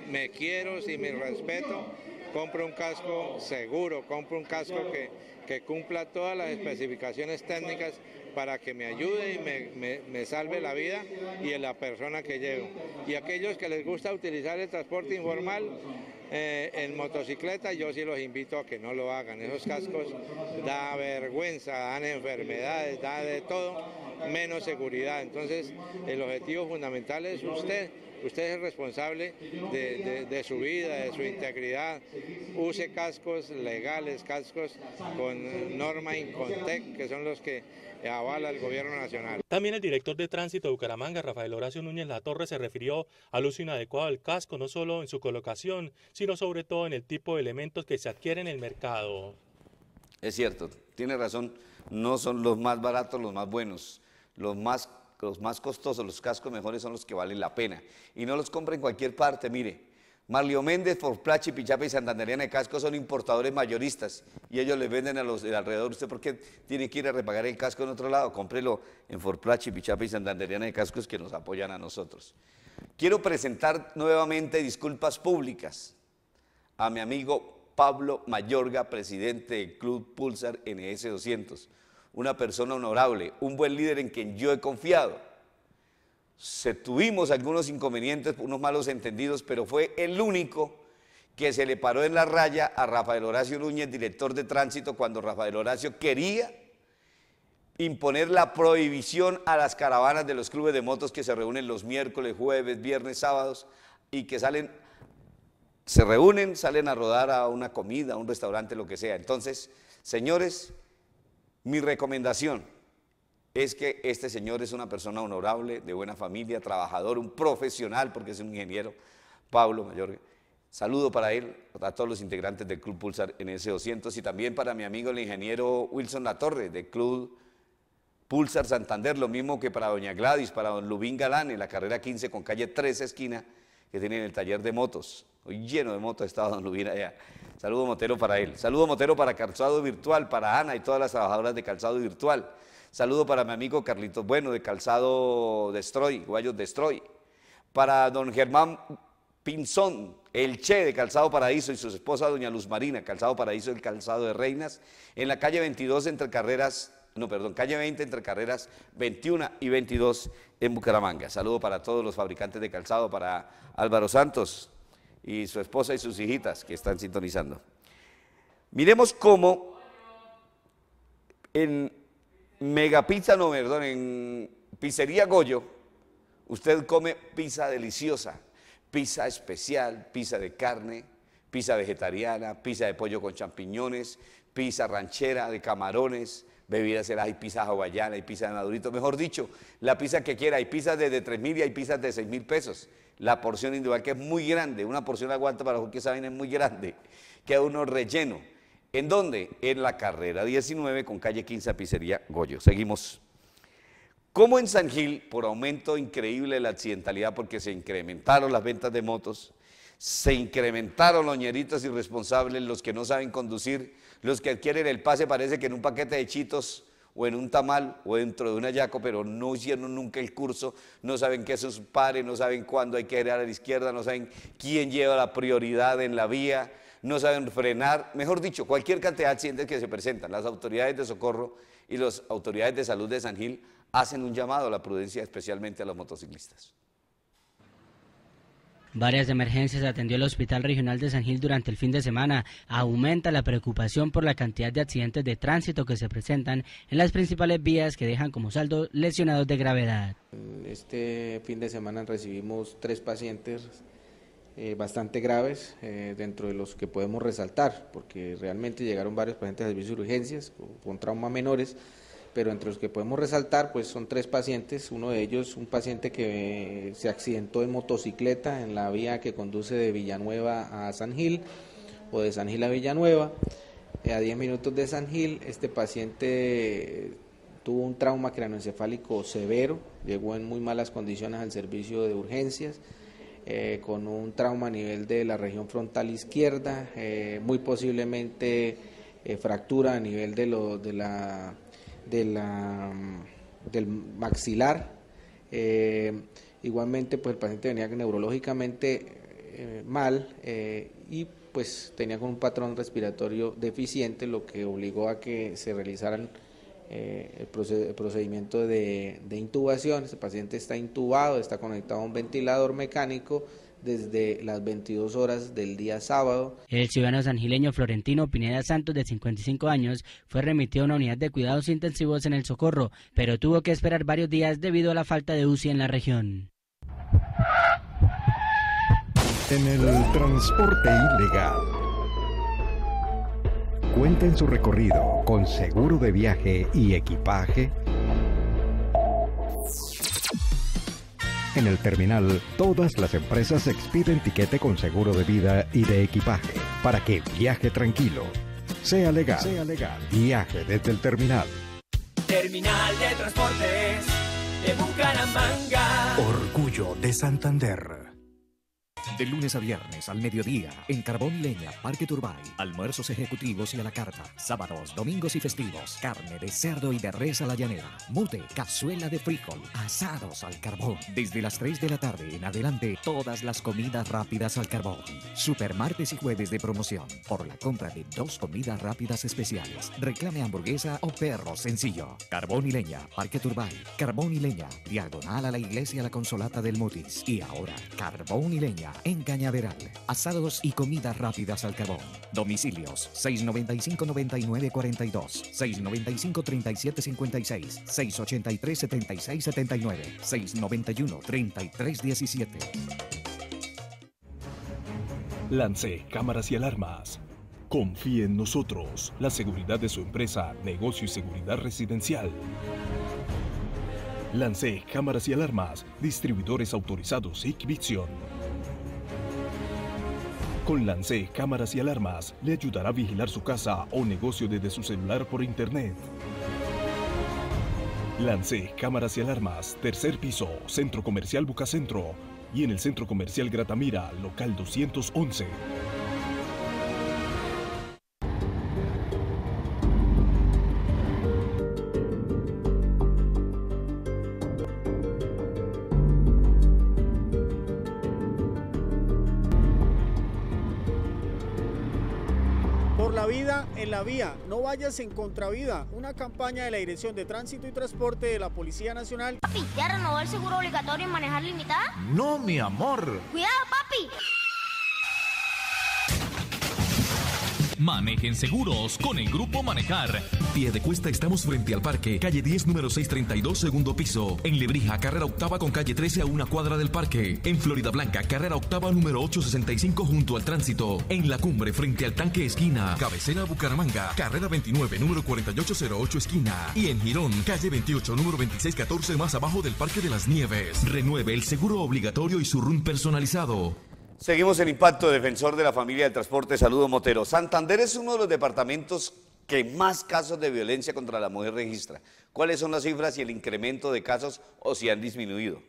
me quiero, si me respeto, compro un casco seguro, compro un casco que, que cumpla todas las especificaciones técnicas para que me ayude y me, salve la vida y en la persona que llevo. Y aquellos que les gusta utilizar el transporte informal eh, en motocicleta, yo sí los invito a que no lo hagan. Esos cascos da vergüenza, dan enfermedades, da de todo, menos seguridad. Entonces, el objetivo fundamental es usted usted es responsable de, su vida, de su integridad. Use cascos legales, cascos con norma Incontec, que son los que avala el gobierno nacional. También el director de tránsito de Bucaramanga, Rafael Horacio Núñez La Torre, se refirió al uso inadecuado del casco, no solo en su colocación, sino sobre todo en el tipo de elementos que se adquieren en el mercado. Es cierto, tiene razón, no son los más baratos los más buenos, los más, los más costosos, los cascos mejores son los que valen la pena. Y no los compra en cualquier parte, mire, Marlio Méndez, Forplachi, Pichapa y Santanderiana de Casco son importadores mayoristas y ellos le venden a los de alrededor. ¿Usted por qué tiene que ir a repagar el casco en otro lado? Cómprelo en Forplachi, Pichapa y Santanderiana de Cascos que nos apoyan a nosotros. Quiero presentar nuevamente disculpas públicas a mi amigo Pablo Mayorga, presidente del Club Pulsar NS200, una persona honorable, un buen líder en quien yo he confiado se tuvimos algunos inconvenientes, unos malos entendidos, pero fue el único que se le paró en la raya a Rafael Horacio Núñez, director de tránsito, cuando Rafael Horacio quería imponer la prohibición a las caravanas de los clubes de motos que se reúnen los miércoles, jueves, viernes, sábados y que salen, se reúnen, salen a rodar a una comida, a un restaurante, lo que sea. Entonces, señores, mi recomendación, es que este señor es una persona honorable, de buena familia, trabajador, un profesional, porque es un ingeniero, Pablo Mayor. Saludo para él, para todos los integrantes del Club Pulsar NS200 y también para mi amigo el ingeniero Wilson Latorre del Club Pulsar Santander, lo mismo que para doña Gladys, para don Lubín Galán en la carrera 15 con calle 13 esquina que tiene el taller de motos. Hoy lleno de motos estaba don Lubín allá. Saludo Motero para él. Saludo Motero para Calzado Virtual, para Ana y todas las trabajadoras de Calzado Virtual. Saludo para mi amigo Carlitos Bueno de Calzado Destroy, Guayos Destroy. Para don Germán Pinzón, el Che de Calzado Paraíso y su esposa doña Luz Marina, Calzado Paraíso, el Calzado de Reinas, en la calle 22 entre carreras no, perdón, calle 20 entre carreras 21 y 22 en Bucaramanga. Saludo para todos los fabricantes de calzado, para Álvaro Santos y su esposa y sus hijitas que están sintonizando. Miremos cómo en Megapizza, no, perdón, en Pizzería Goyo, usted come pizza deliciosa, pizza especial, pizza de carne, pizza vegetariana, pizza de pollo con champiñones, pizza ranchera de camarones, bebidas hay pizza hawaiana, hay pizza de madurito, mejor dicho, la pizza que quiera, hay pizzas de 3 mil y hay pizzas de 6 mil pesos. La porción individual que es muy grande, una porción aguanta para los que saben es muy grande, queda uno relleno ¿En dónde? En la carrera 19 con calle 15 a Pizzería Goyo. Seguimos. ¿Cómo en San Gil, por aumento increíble de la accidentalidad porque se incrementaron las ventas de motos, se incrementaron los ñeritos irresponsables, los que no saben conducir, los que adquieren el pase parece que en un paquete de chitos o en un tamal o dentro de un ayaco, pero no hicieron nunca el curso, no saben qué es sus pares, no saben cuándo hay que ir a la izquierda, no saben quién lleva la prioridad en la vía, no saben frenar, mejor dicho, cualquier cantidad de accidentes que se presentan. Las autoridades de socorro y las autoridades de salud de San Gil hacen un llamado a la prudencia, especialmente a los motociclistas. Varias emergencias atendió el Hospital Regional de San Gil durante el fin de semana. Aumenta la preocupación por la cantidad de accidentes de tránsito que se presentan en las principales vías que dejan como saldo lesionados de gravedad. Este fin de semana recibimos tres pacientes eh, bastante graves, eh, dentro de los que podemos resaltar, porque realmente llegaron varios pacientes al servicio de urgencias con, traumas trauma menores, pero entre los que podemos resaltar, pues son tres pacientes, uno de ellos un paciente que eh, se accidentó en motocicleta en la vía que conduce de Villanueva a San Gil o de San Gil a Villanueva, a 10 minutos de San Gil, este paciente tuvo un trauma craneoencefálico severo, llegó en muy malas condiciones al servicio de urgencias, eh, con un trauma a nivel de la región frontal izquierda, eh, muy posiblemente eh, fractura a nivel de, lo, de la, de la, mm, del maxilar. igualmente, pues el paciente venía neurológicamente mal y pues tenía un patrón respiratorio deficiente, lo que obligó a que se realizaran eh, el, procedimiento de, intubación. Este paciente está intubado, está conectado a un ventilador mecánico desde las 22 horas del día sábado. El ciudadano sangileño Florentino Pineda Santos, de 55 años, fue remitido a una unidad de cuidados intensivos en el Socorro, pero tuvo que esperar varios días debido a la falta de UCI en la región. En el transporte ilegal cuenta en su recorrido con seguro de viaje y equipaje? En el terminal, todas las empresas expiden tiquete con seguro de vida y de equipaje para que viaje tranquilo. Sea legal, sea legal. Viaje desde el terminal. Terminal de Transportes de Bucaramanga. Orgullo de Santander. De lunes a viernes al mediodía, en Carbón y Leña, Parque Turbay, almuerzos ejecutivos y a la carta. Sábados, domingos y festivos, carne de cerdo y de res a la llanera. Mute, cazuela de frijol, asados al carbón. Desde las 3 de la tarde en adelante, todas las comidas rápidas al carbón. Super martes y jueves de promoción. Por la compra de dos comidas rápidas especiales, reclame hamburguesa o perro sencillo. Carbón y Leña, Parque Turbay. Carbón y Leña, diagonal a la iglesia La Consolata del Mutis. Y ahora, Carbón y Leña engañaveral Asados y comidas rápidas al carbón. Domicilios 695-9942, 695-3756, 683-7679, 691-3317. Lance cámaras y alarmas. Confíe en nosotros, la seguridad de su empresa, negocio y seguridad residencial. Lance cámaras y alarmas, distribuidores autorizados y con Lance, cámaras y alarmas, le ayudará a vigilar su casa o negocio desde su celular por internet. Lance, cámaras y alarmas, tercer piso, Centro Comercial Bucacentro y en el Centro Comercial Gratamira, local 211. no vayas en contravida. Una campaña de la Dirección de Tránsito y Transporte de la Policía Nacional. Papi, ¿ya renovó el seguro obligatorio y manejar limitada? No, mi amor. Cuidado, papi. Manejen seguros con el Grupo Manejar. de Cuesta estamos frente al parque, calle 10, número 632, segundo piso. En Lebrija, carrera octava con calle 13 a una cuadra del parque. En Florida Blanca, carrera octava número 865 junto al tránsito. En La Cumbre, frente al tanque esquina. Cabecera Bucaramanga, carrera 29, número 4808 esquina. Y en Girón, calle 28, número 2614 más abajo del Parque de las Nieves. Renueve el seguro obligatorio y su RUN personalizado. Seguimos el impacto defensor de la familia del transporte. Saludo Motero. Santander es uno de los departamentos que más casos de violencia contra la mujer registra. ¿Cuáles son las cifras y el incremento de casos o si han disminuido?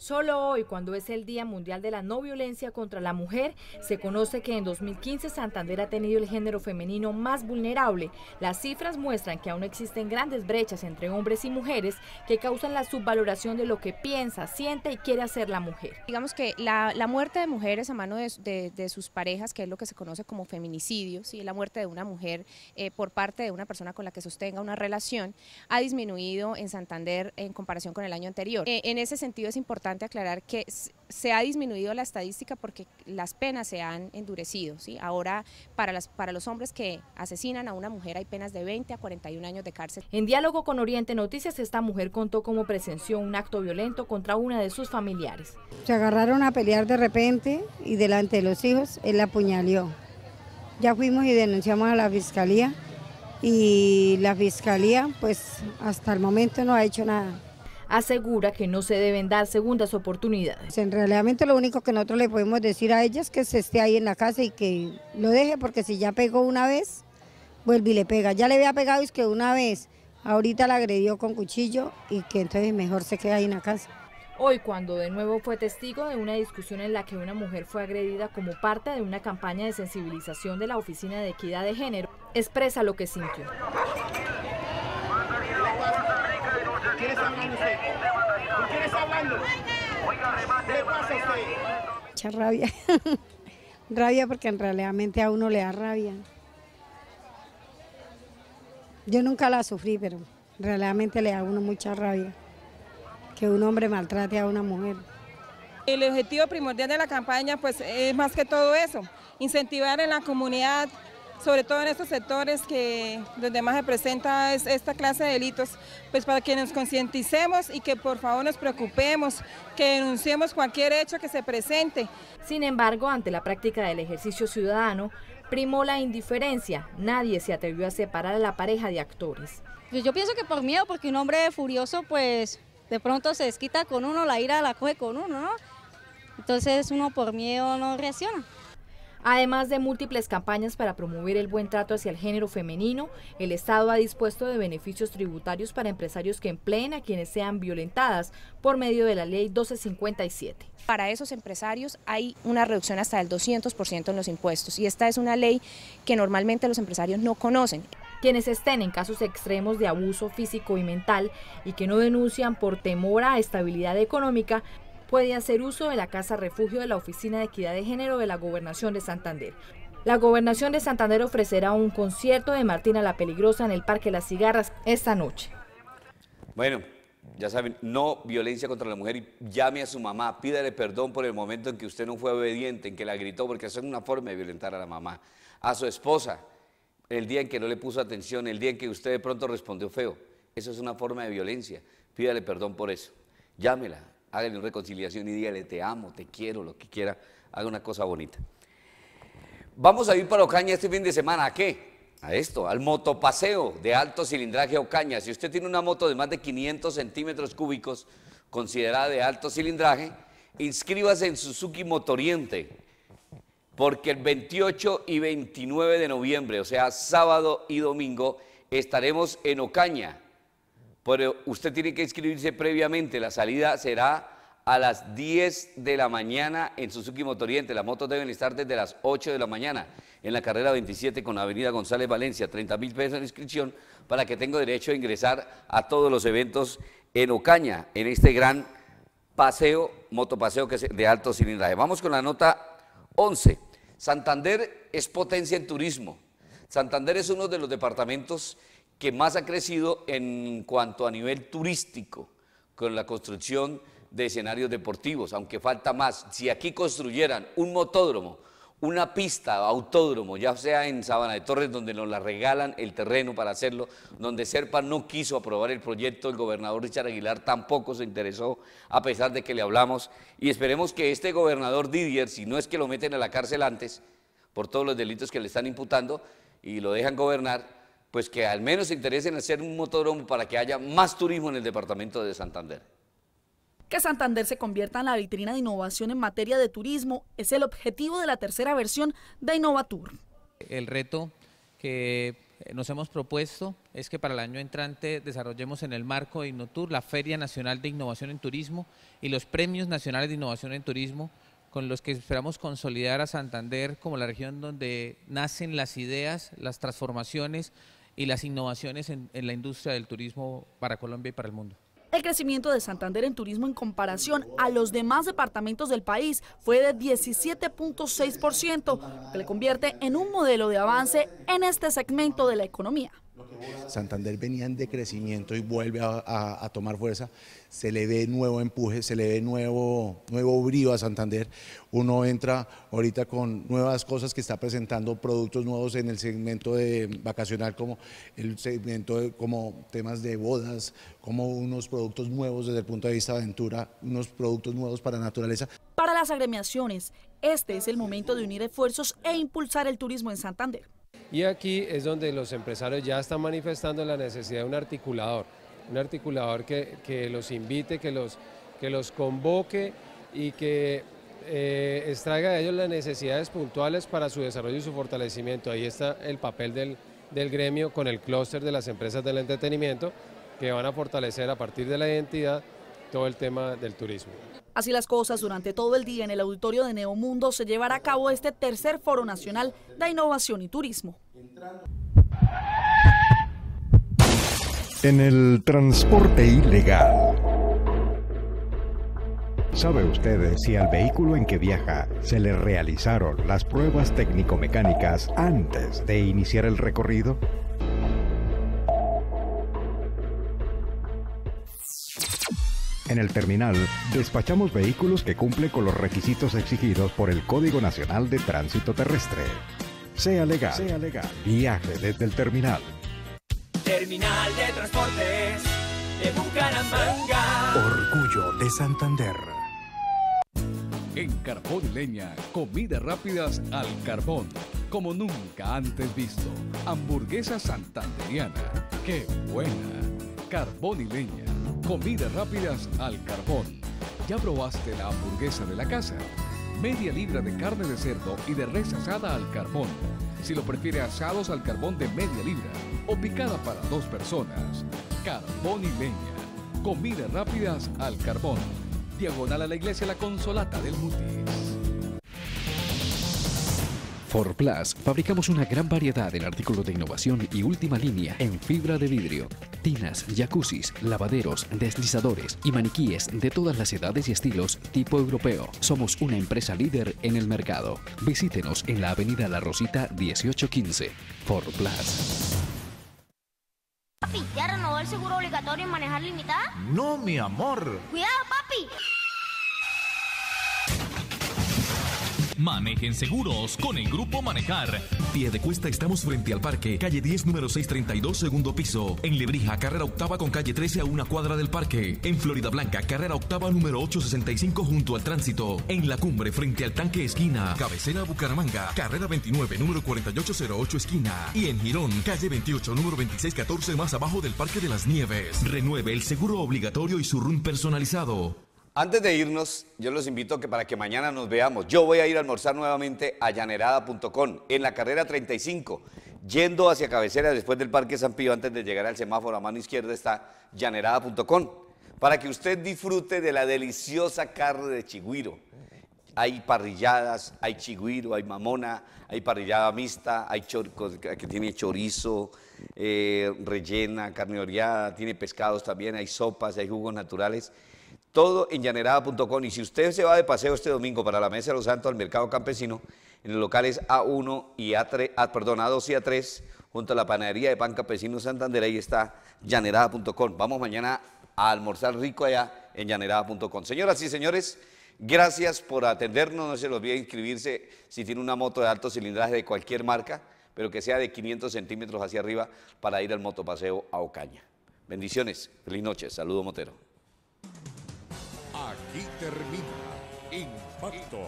Solo hoy, cuando es el Día Mundial de la No Violencia contra la Mujer, se conoce que en 2015 Santander ha tenido el género femenino más vulnerable. Las cifras muestran que aún existen grandes brechas entre hombres y mujeres que causan la subvaloración de lo que piensa, siente y quiere hacer la mujer. Digamos que la, muerte de mujeres a mano de, sus parejas, que es lo que se conoce como feminicidio, ¿sí? la muerte de una mujer eh, por parte de una persona con la que sostenga una relación, ha disminuido en Santander en comparación con el año anterior. Eh, en ese sentido es importante aclarar que se ha disminuido la estadística porque las penas se han endurecido. Ahora, para, para los hombres que asesinan a una mujer hay penas de 20 a 41 años de cárcel. En diálogo con Oriente Noticias, esta mujer contó cómo presenció un acto violento contra una de sus familiares. Se agarraron a pelear de repente y delante de los hijos, él la apuñaleó. Ya fuimos y denunciamos a la fiscalía y la fiscalía pues hasta el momento no ha hecho nada asegura que no se deben dar segundas oportunidades. Pues, en realidad lo único que nosotros le podemos decir a ella es que se esté ahí en la casa y que lo deje porque si ya pegó una vez, vuelve y le pega. Ya le había pegado es que una vez, ahorita la agredió con cuchillo y que entonces mejor se queda ahí en la casa. Hoy, cuando de nuevo fue testigo de una discusión en la que una mujer fue agredida como parte de una campaña de sensibilización de la Oficina de Equidad de Género, expresa lo que sintió quién hablando hablando? ¿Qué Mucha rabia. rabia porque en realmente a uno le da rabia. Yo nunca la sufrí, pero realmente le da a uno mucha rabia que un hombre maltrate a una mujer. El objetivo primordial de la campaña pues es más que todo eso, incentivar en la comunidad sobre todo en estos sectores que donde más se presenta esta clase de delitos, pues para que nos concienticemos y que por favor nos preocupemos, que denunciemos cualquier hecho que se presente. Sin embargo, ante la práctica del ejercicio ciudadano, primó la indiferencia, nadie se atrevió a separar a la pareja de actores. Yo, yo pienso que por miedo, porque un hombre furioso pues de pronto se desquita con uno, la ira la coge con uno, ¿no? Entonces uno por miedo no reacciona. Además de múltiples campañas para promover el buen trato hacia el género femenino, el Estado ha dispuesto de beneficios tributarios para empresarios que empleen a quienes sean violentadas por medio de la Ley 1257. Para esos empresarios hay una reducción hasta del 200% en los impuestos y esta es una ley que normalmente los empresarios no conocen. Quienes estén en casos extremos de abuso físico y mental y que no denuncian por temor a estabilidad económica puede hacer uso de la Casa Refugio de la Oficina de Equidad de Género de la Gobernación de Santander. La Gobernación de Santander ofrecerá un concierto de Martina la Peligrosa en el Parque Las Cigarras esta noche. Bueno, ya saben, no violencia contra la mujer y llame a su mamá, pídale perdón por el momento en que usted no fue obediente, en que la gritó, porque eso es una forma de violentar a la mamá, a su esposa, el día en que no le puso atención, el día en que usted de pronto respondió feo. Eso es una forma de violencia. Pídale perdón por eso. Llámela, Háganle una reconciliación y dígale te amo, te quiero, lo que quiera, haga una cosa bonita. Vamos a ir para Ocaña este fin de semana, ¿a qué? A esto, al motopaseo de alto cilindraje Ocaña. Si usted tiene una moto de más de 500 centímetros cúbicos, considerada de alto cilindraje, inscríbase en Suzuki Motoriente, porque el 28 y 29 de noviembre, o sea, sábado y domingo, estaremos en Ocaña, pero usted tiene que inscribirse previamente. La salida será a las 10 de la mañana en Suzuki Motoriente. Las motos deben estar desde las 8 de la mañana en la carrera 27 con Avenida González Valencia. 30 mil pesos de inscripción para que tenga derecho a ingresar a todos los eventos en Ocaña, en este gran paseo, motopaseo de alto cilindraje. Vamos con la nota 11. Santander es potencia en turismo. Santander es uno de los departamentos que más ha crecido en cuanto a nivel turístico, con la construcción de escenarios deportivos, aunque falta más. Si aquí construyeran un motódromo, una pista, autódromo, ya sea en Sabana de Torres, donde nos la regalan el terreno para hacerlo, donde Serpa no quiso aprobar el proyecto, el gobernador Richard Aguilar tampoco se interesó, a pesar de que le hablamos, y esperemos que este gobernador Didier, si no es que lo meten a la cárcel antes, por todos los delitos que le están imputando, y lo dejan gobernar, pues que al menos se interesen en hacer un motodromo para que haya más turismo en el departamento de Santander. Que Santander se convierta en la vitrina de innovación en materia de turismo es el objetivo de la tercera versión de Innovatur. El reto que nos hemos propuesto es que para el año entrante desarrollemos en el marco de Innovatur la Feria Nacional de Innovación en Turismo y los Premios Nacionales de Innovación en Turismo con los que esperamos consolidar a Santander como la región donde nacen las ideas, las transformaciones, y las innovaciones en, la industria del turismo para Colombia y para el mundo. El crecimiento de Santander en turismo en comparación a los demás departamentos del país fue de 17.6%, que le convierte en un modelo de avance en este segmento de la economía. Santander venía en decrecimiento y vuelve a, tomar fuerza. Se le ve nuevo empuje, se le ve nuevo, nuevo brío a Santander. Uno entra ahorita con nuevas cosas que está presentando, productos nuevos en el segmento de vacacional, como el segmento de, como temas de bodas, como unos productos nuevos desde el punto de vista de aventura, unos productos nuevos para naturaleza. Para las agremiaciones, este es el momento de unir esfuerzos e impulsar el turismo en Santander. Y aquí es donde los empresarios ya están manifestando la necesidad de un articulador, un articulador que, los invite, que los, que los convoque y que eh, extraiga de ellos las necesidades puntuales para su desarrollo y su fortalecimiento. Ahí está el papel del, del gremio con el clúster de las empresas del entretenimiento que van a fortalecer a partir de la identidad todo el tema del turismo. Así las cosas, durante todo el día en el auditorio de Neomundo se llevará a cabo este tercer Foro Nacional de Innovación y Turismo. En el transporte ilegal. ¿Sabe usted si al vehículo en que viaja se le realizaron las pruebas técnico-mecánicas antes de iniciar el recorrido? En el terminal, despachamos vehículos que cumplen con los requisitos exigidos por el Código Nacional de Tránsito Terrestre. Sea legal, sea legal. Viaje desde el terminal. Terminal de Transportes de Bucaramanga. Orgullo de Santander. En Carbón y Leña, comidas rápidas al carbón, como nunca antes visto. Hamburguesa santanderiana, qué buena. Carbón y Leña Comidas rápidas al carbón. ¿Ya probaste la hamburguesa de la casa? Media libra de carne de cerdo y de res asada al carbón. Si lo prefiere asados al carbón de media libra o picada para dos personas. Carbón y leña. Comidas rápidas al carbón. Diagonal a la iglesia La Consolata del Mutis. Plus, fabricamos una gran variedad de artículos de innovación y última línea en fibra de vidrio, tinas, jacuzzis, lavaderos, deslizadores y maniquíes de todas las edades y estilos tipo europeo. Somos una empresa líder en el mercado. Visítenos en la Avenida La Rosita 1815. Plus. Papi, ¿ya renovó el seguro obligatorio y manejar limitada? No, mi amor. Cuidado, papi. Manejen seguros con el Grupo Manejar. Pie de Cuesta estamos frente al parque, calle 10, número 632, segundo piso. En Lebrija, carrera octava con calle 13 a una cuadra del parque. En Florida Blanca, carrera octava número 865 junto al tránsito. En La Cumbre, frente al tanque esquina. Cabecera Bucaramanga, carrera 29, número 4808 esquina. Y en Girón, calle 28, número 2614 más abajo del Parque de las Nieves. Renueve el seguro obligatorio y su RUN personalizado. Antes de irnos, yo los invito que para que mañana nos veamos. Yo voy a ir a almorzar nuevamente a llanerada.com en la carrera 35, yendo hacia cabecera después del Parque San Pío, antes de llegar al semáforo a mano izquierda está llanerada.com, para que usted disfrute de la deliciosa carne de chigüiro. Hay parrilladas, hay chigüiro, hay mamona, hay parrillada mixta, hay que tiene chorizo, eh, rellena, carne oreada, tiene pescados también, hay sopas, hay jugos naturales todo en llanerada.com. Y si usted se va de paseo este domingo para la Mesa de los Santos al Mercado Campesino, en los locales A1 y A3, ah, perdón, A2 y A3, junto a la panadería de pan campesino Santander, ahí está llanerada.com. Vamos mañana a almorzar rico allá en llanerada.com. Señoras y señores, gracias por atendernos. No se los olvide inscribirse si tiene una moto de alto cilindraje de cualquier marca, pero que sea de 500 centímetros hacia arriba para ir al motopaseo a Ocaña. Bendiciones, feliz noche, saludo Motero. Aquí termina Impacto,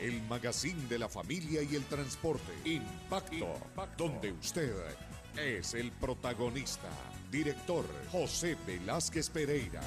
el magazine de la familia y el transporte. Impacto, Impacto, donde usted es el protagonista. Director José Velázquez Pereira.